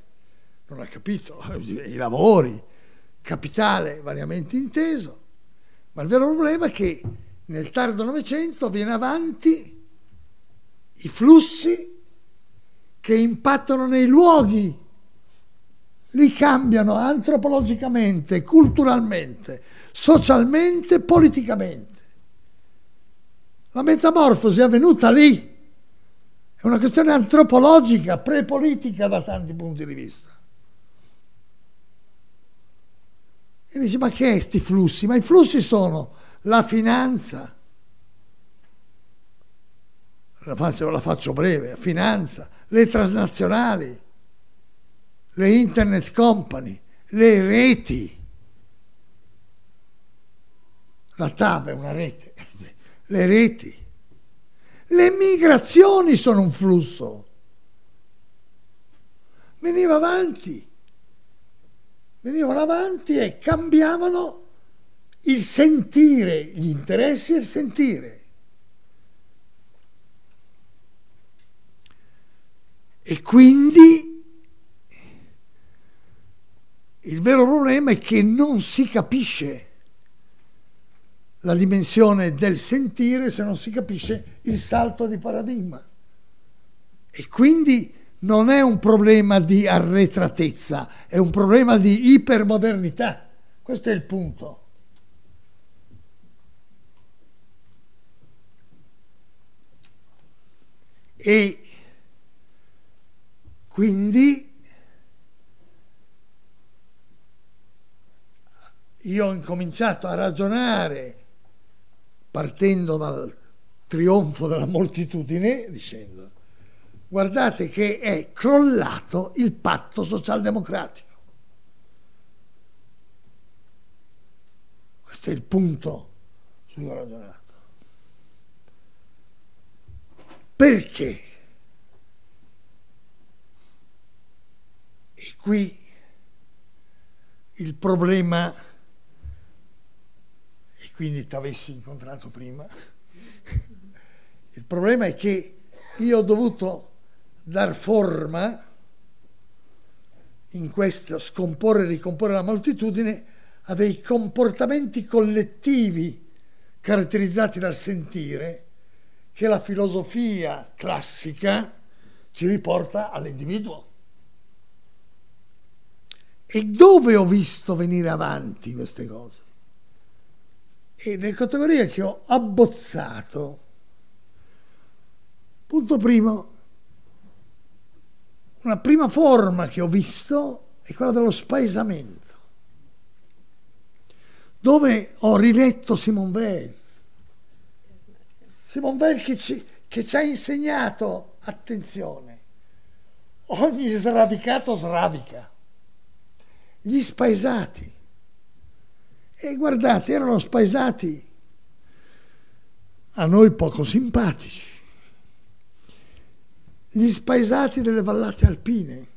non ha capito, i lavori, capitale variamente inteso, ma il vero problema è che nel tardo Novecento viene avanti i flussi che impattano nei luoghi, li cambiano antropologicamente, culturalmente, socialmente, politicamente. La metamorfosi è avvenuta lì, è una questione antropologica, prepolitica da tanti punti di vista. E dici, ma che è questi flussi? Ma i flussi sono la finanza, la faccio, la faccio breve, la finanza, le transnazionali, le internet company, le reti. La TAV è una rete, le reti. Le migrazioni sono un flusso. Veniva avanti venivano avanti e cambiavano il sentire, gli interessi e il sentire. E quindi il vero problema è che non si capisce la dimensione del sentire se non si capisce il salto di paradigma. E quindi non è un problema di arretratezza, è un problema di ipermodernità. Questo è il punto. E quindi io ho incominciato a ragionare partendo dal trionfo della moltitudine, dicendo guardate che è crollato il patto socialdemocratico. Questo è il punto su cui ho ragionato. Perché? E qui il problema, e quindi ti avessi incontrato prima, il problema è che io ho dovuto dar forma in questo scomporre e ricomporre la moltitudine a dei comportamenti collettivi caratterizzati dal sentire che la filosofia classica ci riporta all'individuo. E dove ho visto venire avanti queste cose? E le categorie che ho abbozzato. Punto primo, una prima forma che ho visto è quella dello spaesamento, dove ho riletto Simon Weil. Simon Weil che ci, che ci ha insegnato, attenzione, ogni sravicato sravica, gli spaesati. E guardate, erano spaesati a noi poco simpatici gli spaesati delle vallate alpine,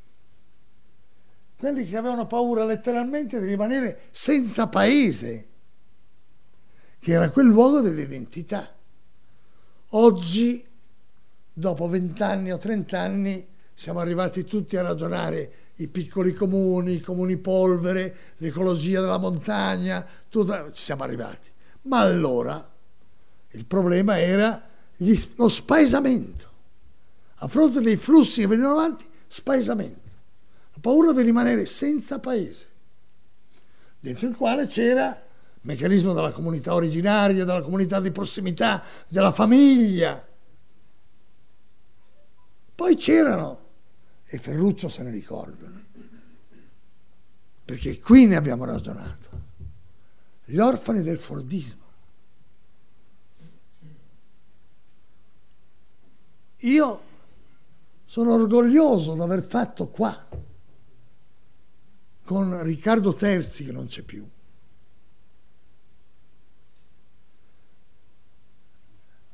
quelli che avevano paura letteralmente di rimanere senza paese, che era quel luogo dell'identità. Oggi, dopo vent'anni o trent'anni, siamo arrivati tutti a ragionare i piccoli comuni, i comuni polvere, l'ecologia della montagna, tutto, ci siamo arrivati. Ma allora il problema era gli, lo spaesamento a fronte dei flussi che venivano avanti, spaesamento, la paura di rimanere senza paese, dentro il quale c'era il meccanismo della comunità originaria, della comunità di prossimità, della famiglia. Poi c'erano, e Ferruccio se ne ricorda, perché qui ne abbiamo ragionato, gli orfani del Fordismo. Io sono orgoglioso di aver fatto qua, con Riccardo Terzi che non c'è più.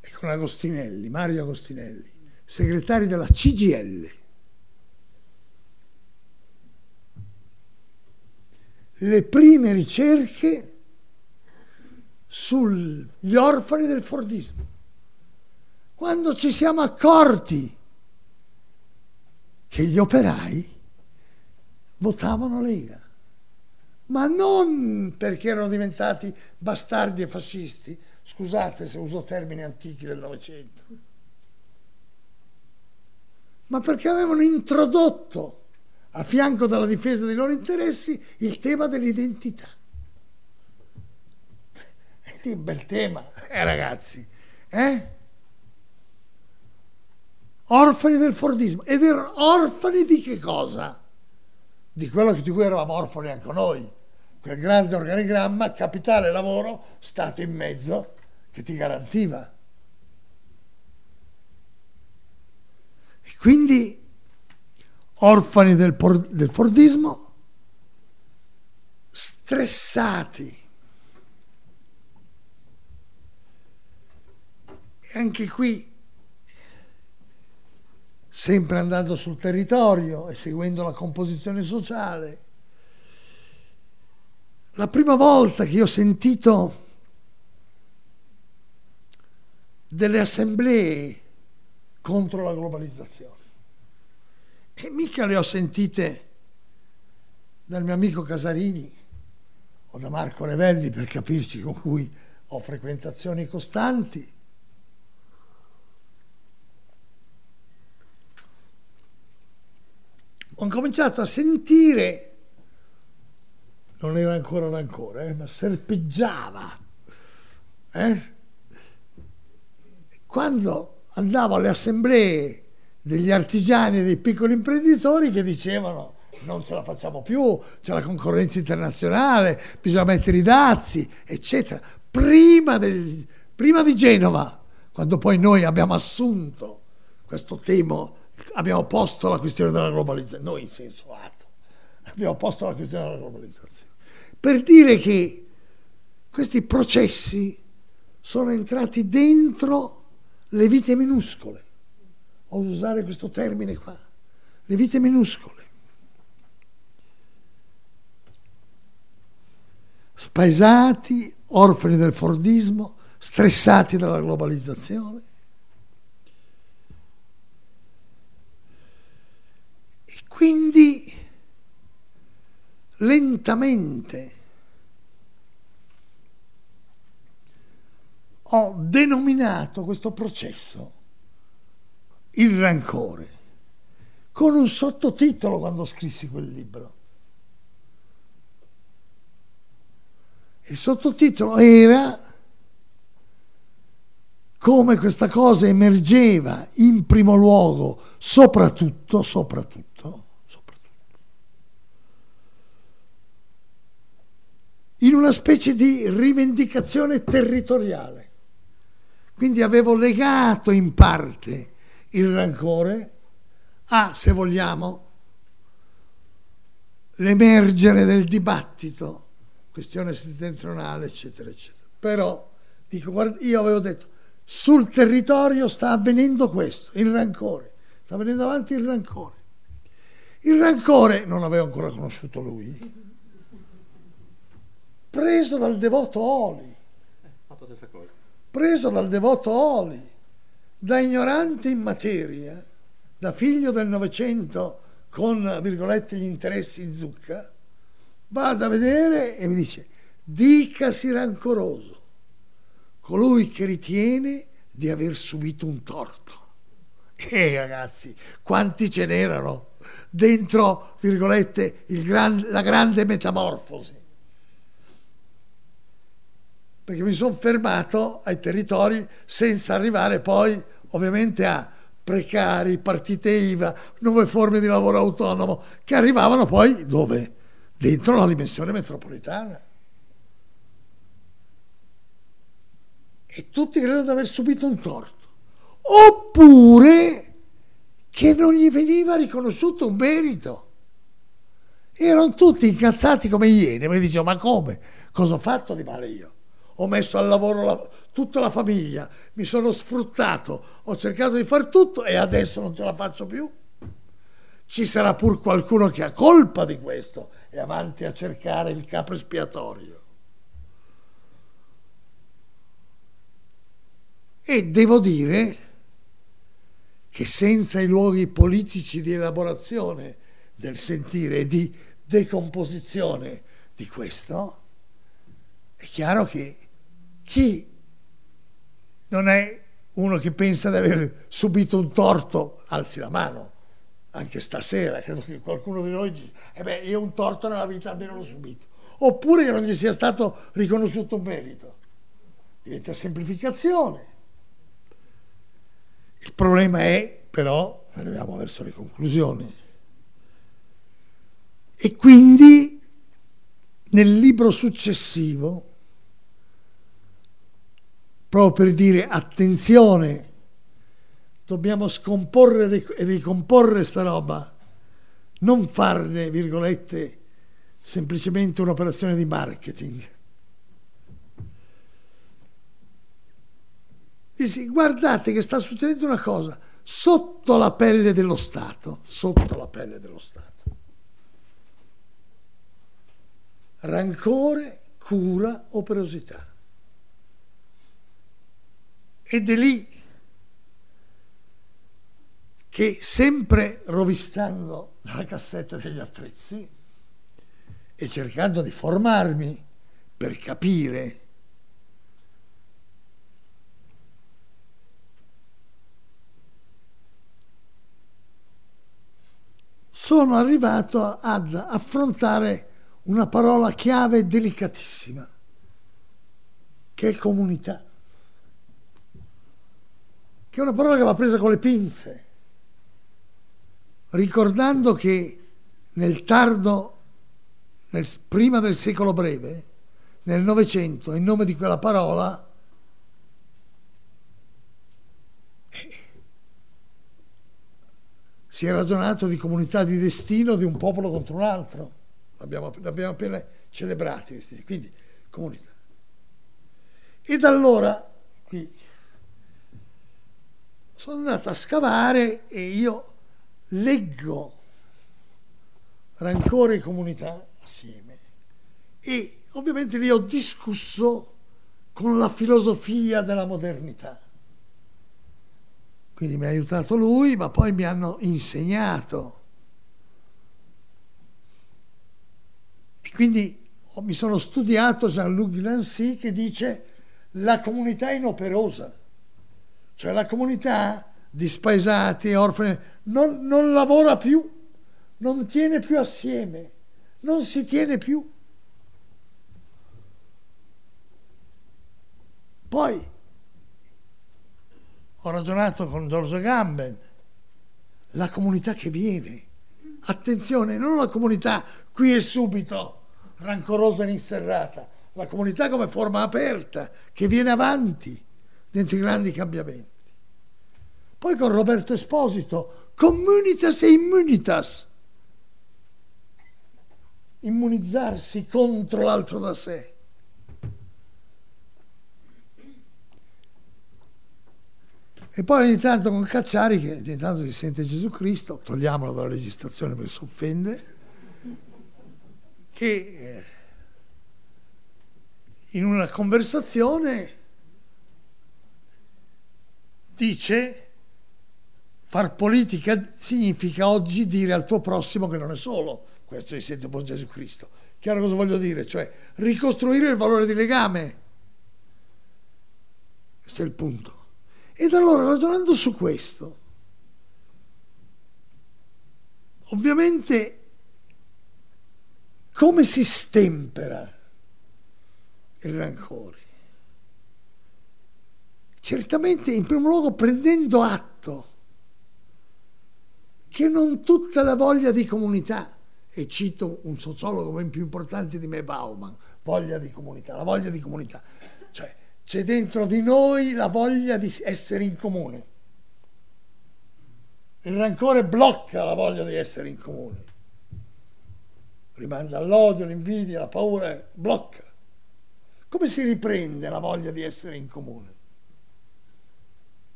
E con Agostinelli, Mario Agostinelli, segretario della CGL. le prime ricerche sugli orfani del Fordismo. Quando ci siamo accorti che gli operai votavano Lega, ma non perché erano diventati bastardi e fascisti, scusate se uso termini antichi del Novecento, ma perché avevano introdotto a fianco della difesa dei loro interessi il tema dell'identità. Che bel tema, eh ragazzi, eh? orfani del fordismo. Ed erano orfani di che cosa? Di quello di cui eravamo orfani anche noi. Quel grande organigramma, capitale lavoro, stato in mezzo, che ti garantiva. E quindi orfani del, del fordismo, stressati. E anche qui sempre andando sul territorio e seguendo la composizione sociale. La prima volta che ho sentito delle assemblee contro la globalizzazione. E mica le ho sentite dal mio amico Casarini o da Marco Revelli, per capirci, con cui ho frequentazioni costanti ho cominciato a sentire, non era ancora rancore, eh, ma serpeggiava. Eh? Quando andavo alle assemblee degli artigiani e dei piccoli imprenditori che dicevano non ce la facciamo più, c'è la concorrenza internazionale, bisogna mettere i dazi, eccetera. Prima, del, prima di Genova, quando poi noi abbiamo assunto questo tema abbiamo posto la questione della globalizzazione, noi in senso lato, abbiamo posto la questione della globalizzazione, per dire che questi processi sono entrati dentro le vite minuscole, oso usare questo termine qua, le vite minuscole. Spaesati, orfani del Fordismo, stressati dalla globalizzazione, Quindi lentamente ho denominato questo processo il rancore, con un sottotitolo quando scrissi quel libro. Il sottotitolo era come questa cosa emergeva in primo luogo, soprattutto, soprattutto in una specie di rivendicazione territoriale. Quindi avevo legato in parte il rancore a, se vogliamo, l'emergere del dibattito, questione settentrionale, eccetera, eccetera. Però, dico, guarda, io avevo detto, sul territorio sta avvenendo questo, il rancore, sta venendo avanti il rancore. Il rancore non avevo ancora conosciuto lui, preso dal devoto Oli. Preso dal devoto Oli, da ignorante in materia, da figlio del Novecento con, virgolette, gli interessi in zucca, vado a vedere e mi dice, dicasi rancoroso colui che ritiene di aver subito un torto. E eh, ragazzi, quanti ce n'erano dentro, virgolette, gran, la grande metamorfosi perché mi sono fermato ai territori senza arrivare poi ovviamente a precari, partite IVA, nuove forme di lavoro autonomo, che arrivavano poi dove? Dentro la dimensione metropolitana. E tutti credono di aver subito un torto. Oppure che non gli veniva riconosciuto un merito. Erano tutti incazzati come iene, mi dicevo, ma come? Cosa ho fatto di male io? ho messo al lavoro la, tutta la famiglia, mi sono sfruttato, ho cercato di far tutto e adesso non ce la faccio più. Ci sarà pur qualcuno che ha colpa di questo e avanti a cercare il capo espiatorio. E devo dire che senza i luoghi politici di elaborazione del sentire e di decomposizione di questo, è chiaro che chi non è uno che pensa di aver subito un torto, alzi la mano, anche stasera, credo che qualcuno di noi dice, eh beh, io un torto nella vita almeno l'ho subito, oppure che non gli sia stato riconosciuto un merito. Diventa semplificazione. Il problema è, però, arriviamo verso le conclusioni, e quindi nel libro successivo, proprio per dire attenzione, dobbiamo scomporre e ricomporre sta roba, non farne, virgolette, semplicemente un'operazione di marketing. Dici, guardate che sta succedendo una cosa sotto la pelle dello Stato, sotto la pelle dello Stato. Rancore, cura, operosità. Ed è lì che sempre rovistando la cassetta degli attrezzi e cercando di formarmi per capire sono arrivato ad affrontare una parola chiave delicatissima, che è comunità che è una parola che va presa con le pinze, ricordando che nel tardo, nel, prima del secolo breve, nel Novecento, in nome di quella parola, eh, si è ragionato di comunità di destino di un popolo contro un altro. L'abbiamo, l'abbiamo appena celebrati, quindi comunità. E da allora, qui sono andato a scavare e io leggo rancore e comunità assieme e ovviamente lì ho discusso con la filosofia della modernità. Quindi mi ha aiutato lui, ma poi mi hanno insegnato. E quindi mi sono studiato Jean-Luc Lancy che dice la comunità inoperosa. Cioè la comunità di spaesati, orfani, non, non lavora più, non tiene più assieme, non si tiene più. Poi ho ragionato con Giorgio Gamben, la comunità che viene. Attenzione, non la comunità qui e subito, rancorosa e inserrata, la comunità come forma aperta, che viene avanti dentro i grandi cambiamenti. Poi con Roberto Esposito, communitas e immunitas, immunizzarsi contro l'altro da sé. E poi ogni tanto con Cacciari, che ogni tanto si sente Gesù Cristo, togliamolo dalla registrazione perché si offende, che eh, in una conversazione dice far politica significa oggi dire al tuo prossimo che non è solo, questo è sento buon Gesù Cristo. Chiaro cosa voglio dire? Cioè ricostruire il valore di legame. Questo è il punto. Ed allora ragionando su questo, ovviamente come si stempera il rancore? Certamente in primo luogo prendendo atto che non tutta la voglia di comunità, e cito un sociologo ben più importante di me, Bauman, voglia di comunità, la voglia di comunità, cioè c'è dentro di noi la voglia di essere in comune. Il rancore blocca la voglia di essere in comune, rimanda all'odio, l'invidia, la paura, blocca. Come si riprende la voglia di essere in comune?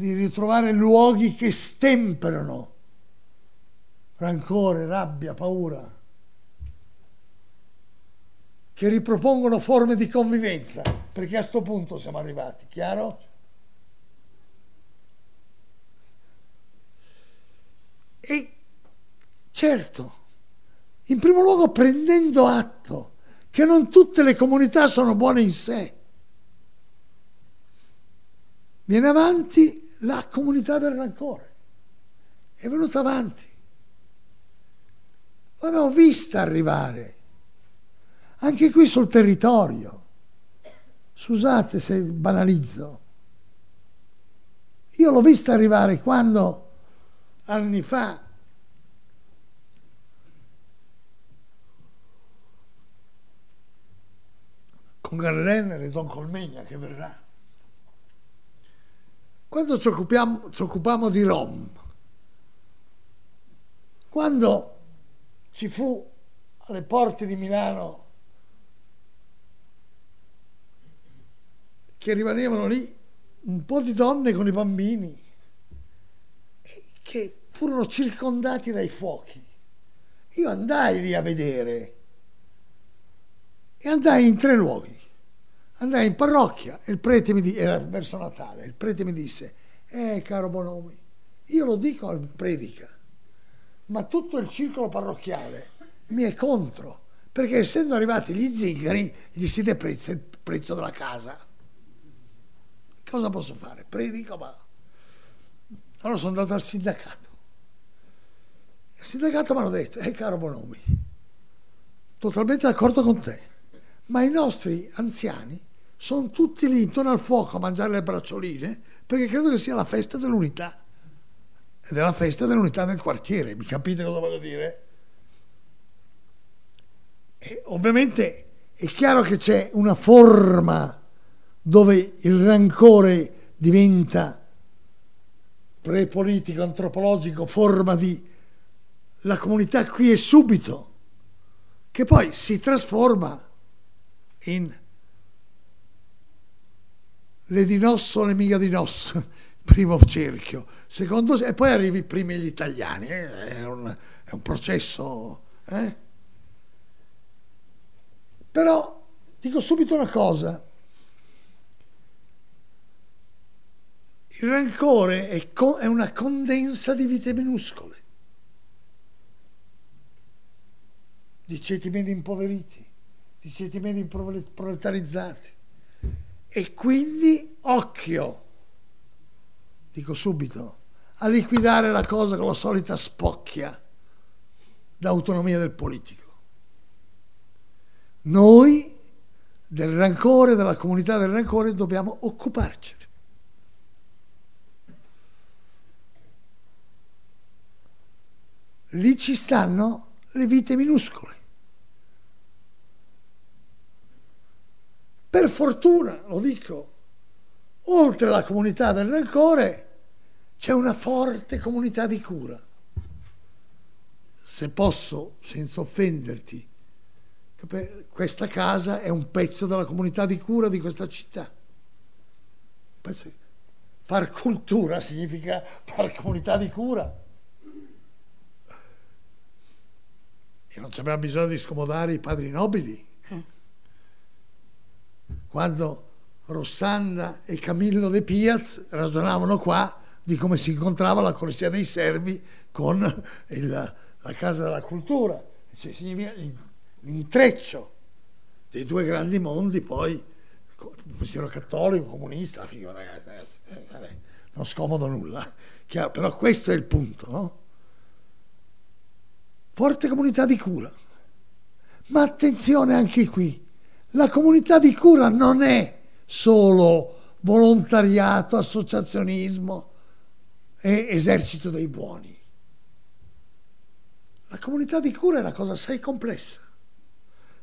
di ritrovare luoghi che stemperano rancore, rabbia, paura, che ripropongono forme di convivenza, perché a questo punto siamo arrivati, chiaro? E certo, in primo luogo prendendo atto che non tutte le comunità sono buone in sé. Viene avanti la comunità del rancore è venuta avanti. L'abbiamo vista arrivare, anche qui sul territorio. Scusate se banalizzo. Io l'ho vista arrivare quando anni fa con Garlenner e Don Colmegna che verrà quando ci occupiamo, ci occupiamo di Rom, quando ci fu alle porte di Milano che rimanevano lì un po' di donne con i bambini che furono circondati dai fuochi. Io andai lì a vedere e andai in tre luoghi andai in parrocchia e il prete mi disse, era verso Natale, il prete mi disse, eh caro Bonomi, io lo dico al predica, ma tutto il circolo parrocchiale mi è contro, perché essendo arrivati gli zingari gli si deprezza il prezzo della casa. Cosa posso fare? Predico, ma... Allora sono andato al sindacato. Il sindacato mi hanno detto, eh caro Bonomi, totalmente d'accordo con te, ma i nostri anziani sono tutti lì intorno al fuoco a mangiare le braccioline perché credo che sia la festa dell'unità ed è la festa dell'unità del quartiere, mi capite cosa voglio dire? E ovviamente è chiaro che c'è una forma dove il rancore diventa prepolitico, antropologico, forma di la comunità qui e subito, che poi si trasforma in le di Nosso, le miglia di Nosso, primo cerchio, secondo, e poi arrivi i primi gli italiani, eh? è, un, è, un, processo. Eh? Però dico subito una cosa, il rancore è, co è una condensa di vite minuscole, di ceti medi impoveriti, di ceti medi proletarizzati e quindi occhio, dico subito, a liquidare la cosa con la solita spocchia d'autonomia del politico. Noi del rancore, della comunità del rancore, dobbiamo occuparci. Lì ci stanno le vite minuscole. Per fortuna, lo dico, oltre la comunità del rancore c'è una forte comunità di cura. Se posso, senza offenderti, questa casa è un pezzo della comunità di cura di questa città. Far cultura significa far comunità di cura. E non c'è bisogno di scomodare i padri nobili quando Rossanda e Camillo De Piaz ragionavano qua di come si incontrava la corsia dei servi con il, la Casa della Cultura, cioè significa l'intreccio dei due grandi mondi poi il pensiero cattolico, comunista, figo ragazzi, eh, eh, vabbè, non scomodo nulla, Chiaro, però questo è il punto, no? Forte comunità di cura. Ma attenzione anche qui, la comunità di cura non è solo volontariato, associazionismo e esercito dei buoni. La comunità di cura è una cosa assai complessa.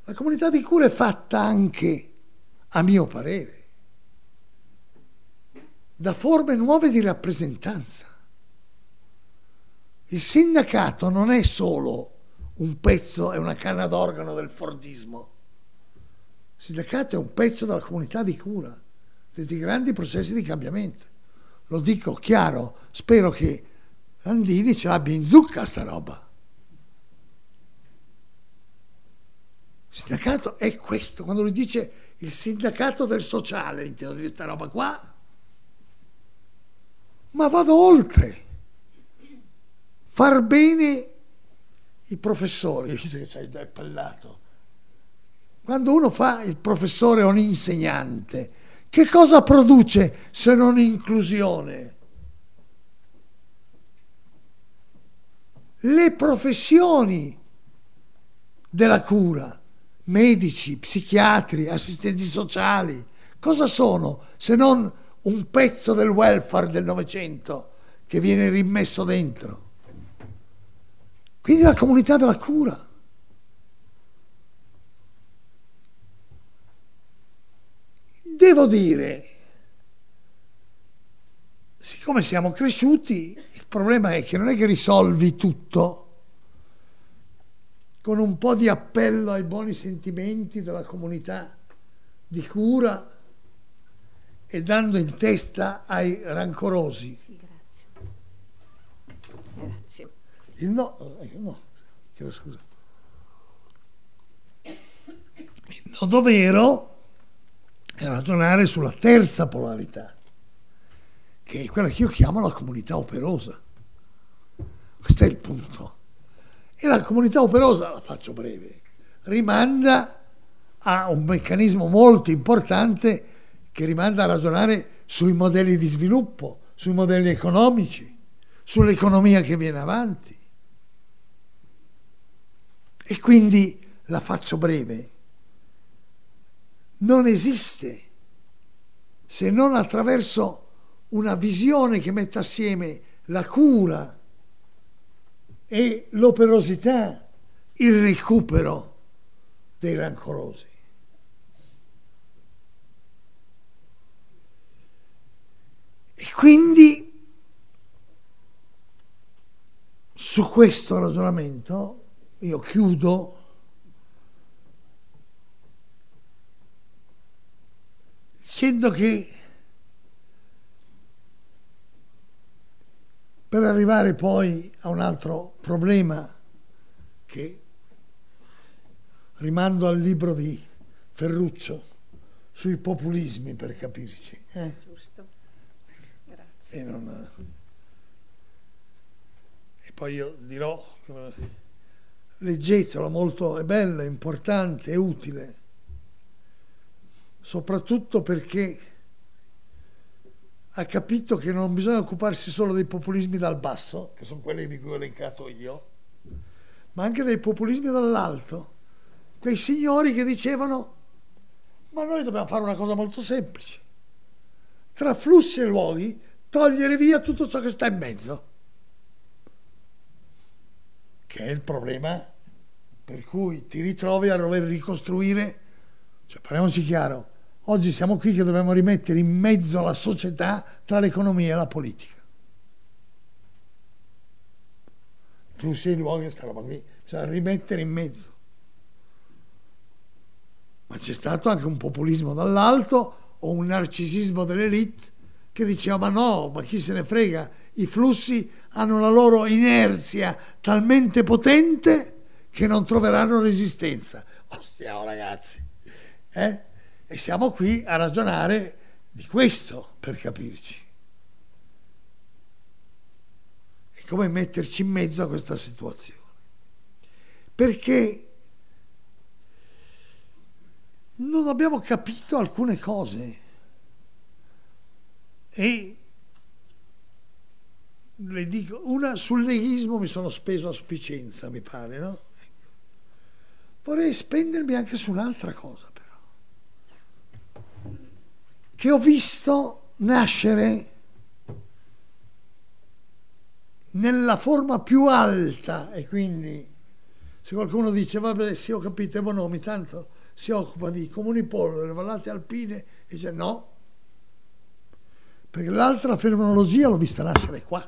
La comunità di cura è fatta anche, a mio parere, da forme nuove di rappresentanza. Il sindacato non è solo un pezzo, e una canna d'organo del Fordismo il sindacato è un pezzo della comunità di cura, dei grandi processi di cambiamento. Lo dico chiaro, spero che Andini ce l'abbia in zucca sta roba. Il sindacato è questo, quando lui dice il sindacato del sociale, intendo dire questa roba qua, ma vado oltre. Far bene i professori, visto che c'hai pellato, quando uno fa il professore o un insegnante, che cosa produce se non inclusione? Le professioni della cura, medici, psichiatri, assistenti sociali, cosa sono se non un pezzo del welfare del Novecento che viene rimesso dentro? Quindi la comunità della cura. Devo dire, siccome siamo cresciuti, il problema è che non è che risolvi tutto con un po' di appello ai buoni sentimenti della comunità di cura e dando in testa ai rancorosi. Sì, grazie. Grazie. Il no, eh, no, chiedo scusa. Il no, dovero e ragionare sulla terza polarità, che è quella che io chiamo la comunità operosa. Questo è il punto. E la comunità operosa, la faccio breve, rimanda a un meccanismo molto importante che rimanda a ragionare sui modelli di sviluppo, sui modelli economici, sull'economia che viene avanti. E quindi la faccio breve non esiste se non attraverso una visione che metta assieme la cura e l'operosità, il recupero dei rancorosi. E quindi su questo ragionamento io chiudo dicendo che per arrivare poi a un altro problema che rimando al libro di Ferruccio sui populismi per capirci. Eh? Giusto, grazie. E, non, e poi io dirò, eh, leggetelo, molto, è bello, è importante, è utile soprattutto perché ha capito che non bisogna occuparsi solo dei populismi dal basso, che sono quelli di cui ho elencato io, ma anche dei populismi dall'alto, quei signori che dicevano ma noi dobbiamo fare una cosa molto semplice, tra flussi e luoghi togliere via tutto ciò che sta in mezzo, che è il problema per cui ti ritrovi a dover ricostruire, cioè parliamoci chiaro, Oggi siamo qui che dobbiamo rimettere in mezzo la società tra l'economia e la politica. Flussi di luoghi, questa roba qui, bisogna rimettere in mezzo. Ma c'è stato anche un populismo dall'alto o un narcisismo dell'elite che diceva ma no, ma chi se ne frega, i flussi hanno la loro inerzia talmente potente che non troveranno resistenza. Ostia, ragazzi. Eh? E siamo qui a ragionare di questo per capirci. E come metterci in mezzo a questa situazione. Perché non abbiamo capito alcune cose e le dico una sul leghismo mi sono speso a sufficienza mi pare no? vorrei spendermi anche su un'altra cosa che ho visto nascere nella forma più alta e quindi se qualcuno dice vabbè sì ho capito Bonomi tanto si occupa di comuni polo delle vallate alpine e dice no perché l'altra fenomenologia l'ho vista nascere qua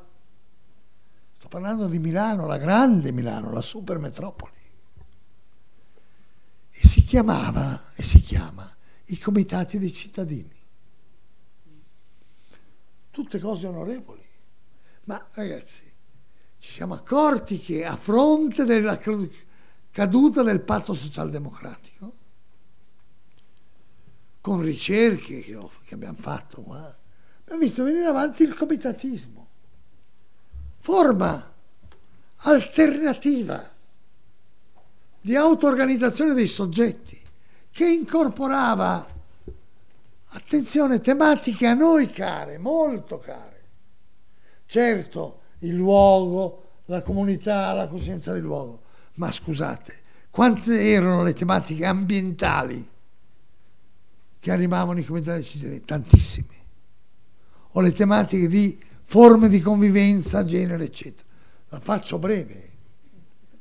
sto parlando di Milano la grande Milano la super metropoli e si chiamava e si chiama i comitati dei cittadini tutte cose onorevoli. Ma ragazzi, ci siamo accorti che a fronte della caduta del patto socialdemocratico, con ricerche che, ho, che abbiamo fatto qua, abbiamo visto venire avanti il comitatismo, forma alternativa di auto-organizzazione dei soggetti che incorporava Attenzione, tematiche a noi care, molto care. Certo, il luogo, la comunità, la coscienza del luogo, ma scusate, quante erano le tematiche ambientali che arrivavano in comunità dei cittadini? Tantissime. O le tematiche di forme di convivenza, genere, eccetera. La faccio breve.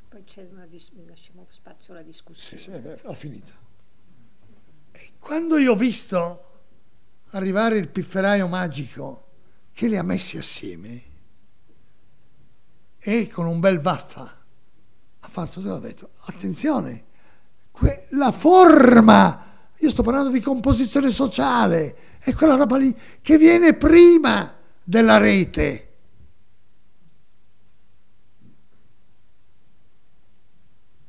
Poi c'è una dis- lasciamo spazio alla discussione. Sì, sì, ho finito. E quando io ho visto arrivare il pifferaio magico che li ha messi assieme e con un bel vaffa ha fatto, ha detto, attenzione, que- la forma, io sto parlando di composizione sociale, è quella roba lì che viene prima della rete.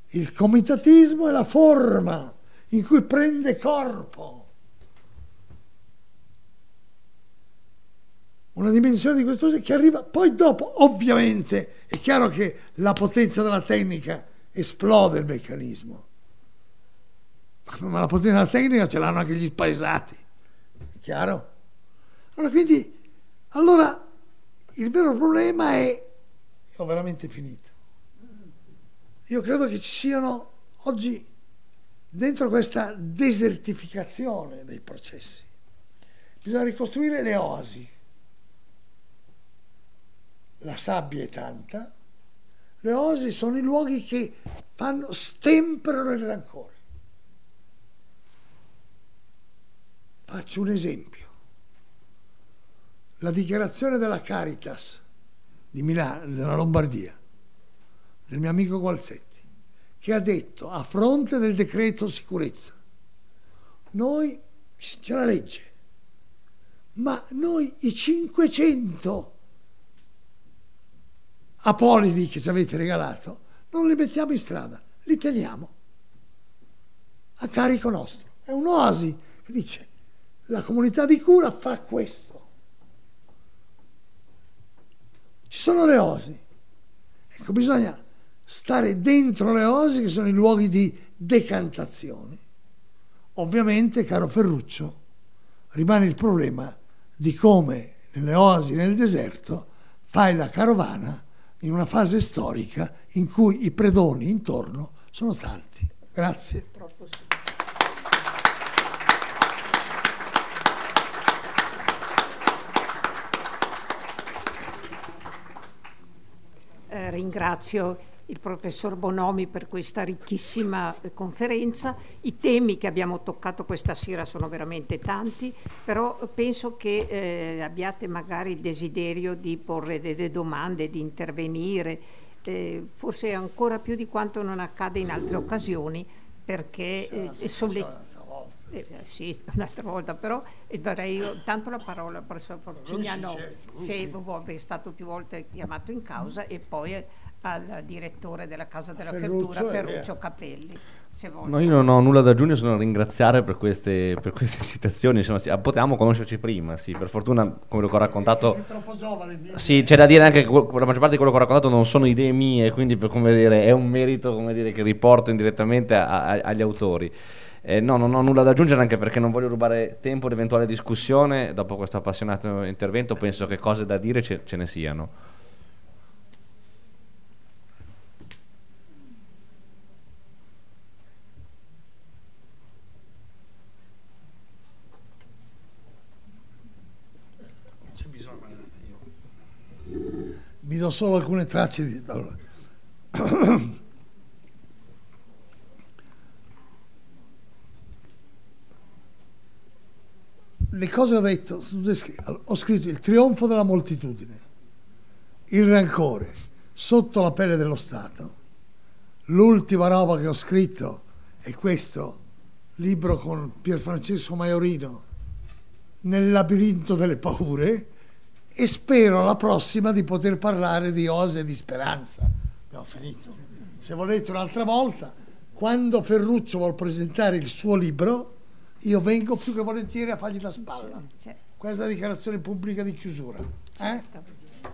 Il comitatismo è la forma in cui prende corpo. una dimensione di questo che arriva poi dopo, ovviamente, è chiaro che la potenza della tecnica esplode il meccanismo, ma la potenza della tecnica ce l'hanno anche gli spaesati, è chiaro? Allora quindi, allora il vero problema è, ho veramente finito, io credo che ci siano oggi dentro questa desertificazione dei processi, bisogna ricostruire le oasi la sabbia è tanta, le oasi sono i luoghi che fanno, stemperano il rancore. Faccio un esempio. La dichiarazione della Caritas di Milano, della Lombardia, del mio amico Gualzetti, che ha detto a fronte del decreto sicurezza, noi c'è la legge, ma noi i 500 apolidi che ci avete regalato, non li mettiamo in strada, li teniamo a carico nostro. È un'oasi che dice la comunità di cura fa questo. Ci sono le osi. Ecco, bisogna stare dentro le osi che sono i luoghi di decantazione. Ovviamente, caro Ferruccio, rimane il problema di come nelle oasi nel deserto fai la carovana in una fase storica in cui i predoni intorno sono tanti. Grazie. Eh, ringrazio il professor Bonomi per questa ricchissima eh, conferenza. I temi che abbiamo toccato questa sera sono veramente tanti, però penso che eh, abbiate magari il desiderio di porre delle domande, di intervenire, eh, forse ancora più di quanto non accade in altre occasioni, perché eh, sollecitare. Eh, certo. sì, un'altra volta, però eh, darei intanto la parola al professor Forcignano, se è stato più volte chiamato in causa e poi eh, al direttore della Casa della Cultura, eh, Ferruccio eh. Capelli. No, io non ho nulla da aggiungere se non ringraziare per queste, per queste citazioni. Insomma, sì, potevamo conoscerci prima, sì. Per fortuna, come ho raccontato. Sei troppo giovane. Sì, c'è da dire anche che la maggior parte di quello che ho raccontato non sono idee mie, quindi per, dire, è un merito dire, che riporto indirettamente a, a, agli autori. Eh, no, non ho nulla da aggiungere anche perché non voglio rubare tempo ad eventuale discussione. Dopo questo appassionato intervento, penso che cose da dire ce, ce ne siano. vi do solo alcune tracce di... Allora. Le cose che ho detto, ho scritto il trionfo della moltitudine, il rancore, sotto la pelle dello Stato. L'ultima roba che ho scritto è questo libro con Pierfrancesco Maiorino, Nel labirinto delle paure, e spero alla prossima di poter parlare di Ose e di Speranza. Abbiamo finito. Se volete un'altra volta, quando Ferruccio vuol presentare il suo libro, io vengo più che volentieri a fargli la spalla. Questa è la dichiarazione pubblica di chiusura. Eh? Certo. Eh?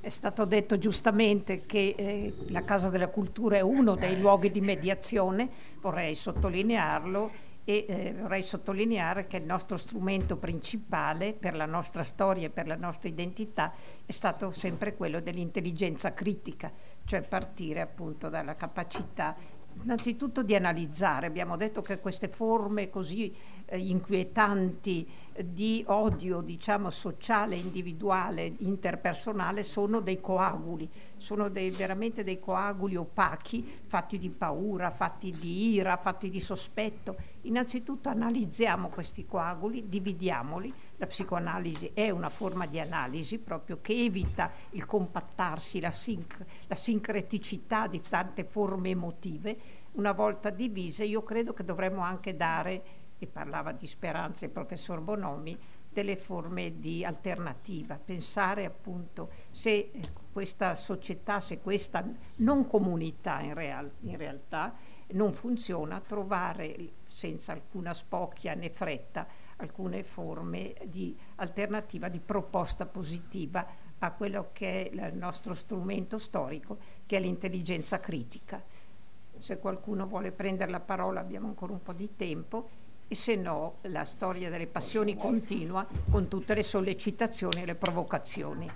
È stato detto giustamente che eh, la Casa della Cultura è uno dei eh. luoghi di mediazione, vorrei sottolinearlo, e eh, vorrei sottolineare che il nostro strumento principale per la nostra storia e per la nostra identità è stato sempre quello dell'intelligenza critica, cioè partire appunto dalla capacità innanzitutto di analizzare, abbiamo detto che queste forme così eh, inquietanti eh, di odio diciamo sociale, individuale, interpersonale sono dei coaguli, sono dei, veramente dei coaguli opachi fatti di paura, fatti di ira, fatti di sospetto Innanzitutto analizziamo questi coaguli, dividiamoli, la psicoanalisi è una forma di analisi proprio che evita il compattarsi, la, sinc la sincreticità di tante forme emotive. Una volta divise io credo che dovremmo anche dare, e parlava di speranza il professor Bonomi, delle forme di alternativa, pensare appunto se eh, questa società, se questa non comunità in, real in realtà non funziona, trovare senza alcuna spocchia né fretta, alcune forme di alternativa, di proposta positiva a quello che è il nostro strumento storico, che è l'intelligenza critica. Se qualcuno vuole prendere la parola abbiamo ancora un po' di tempo e se no la storia delle passioni continua con tutte le sollecitazioni e le provocazioni.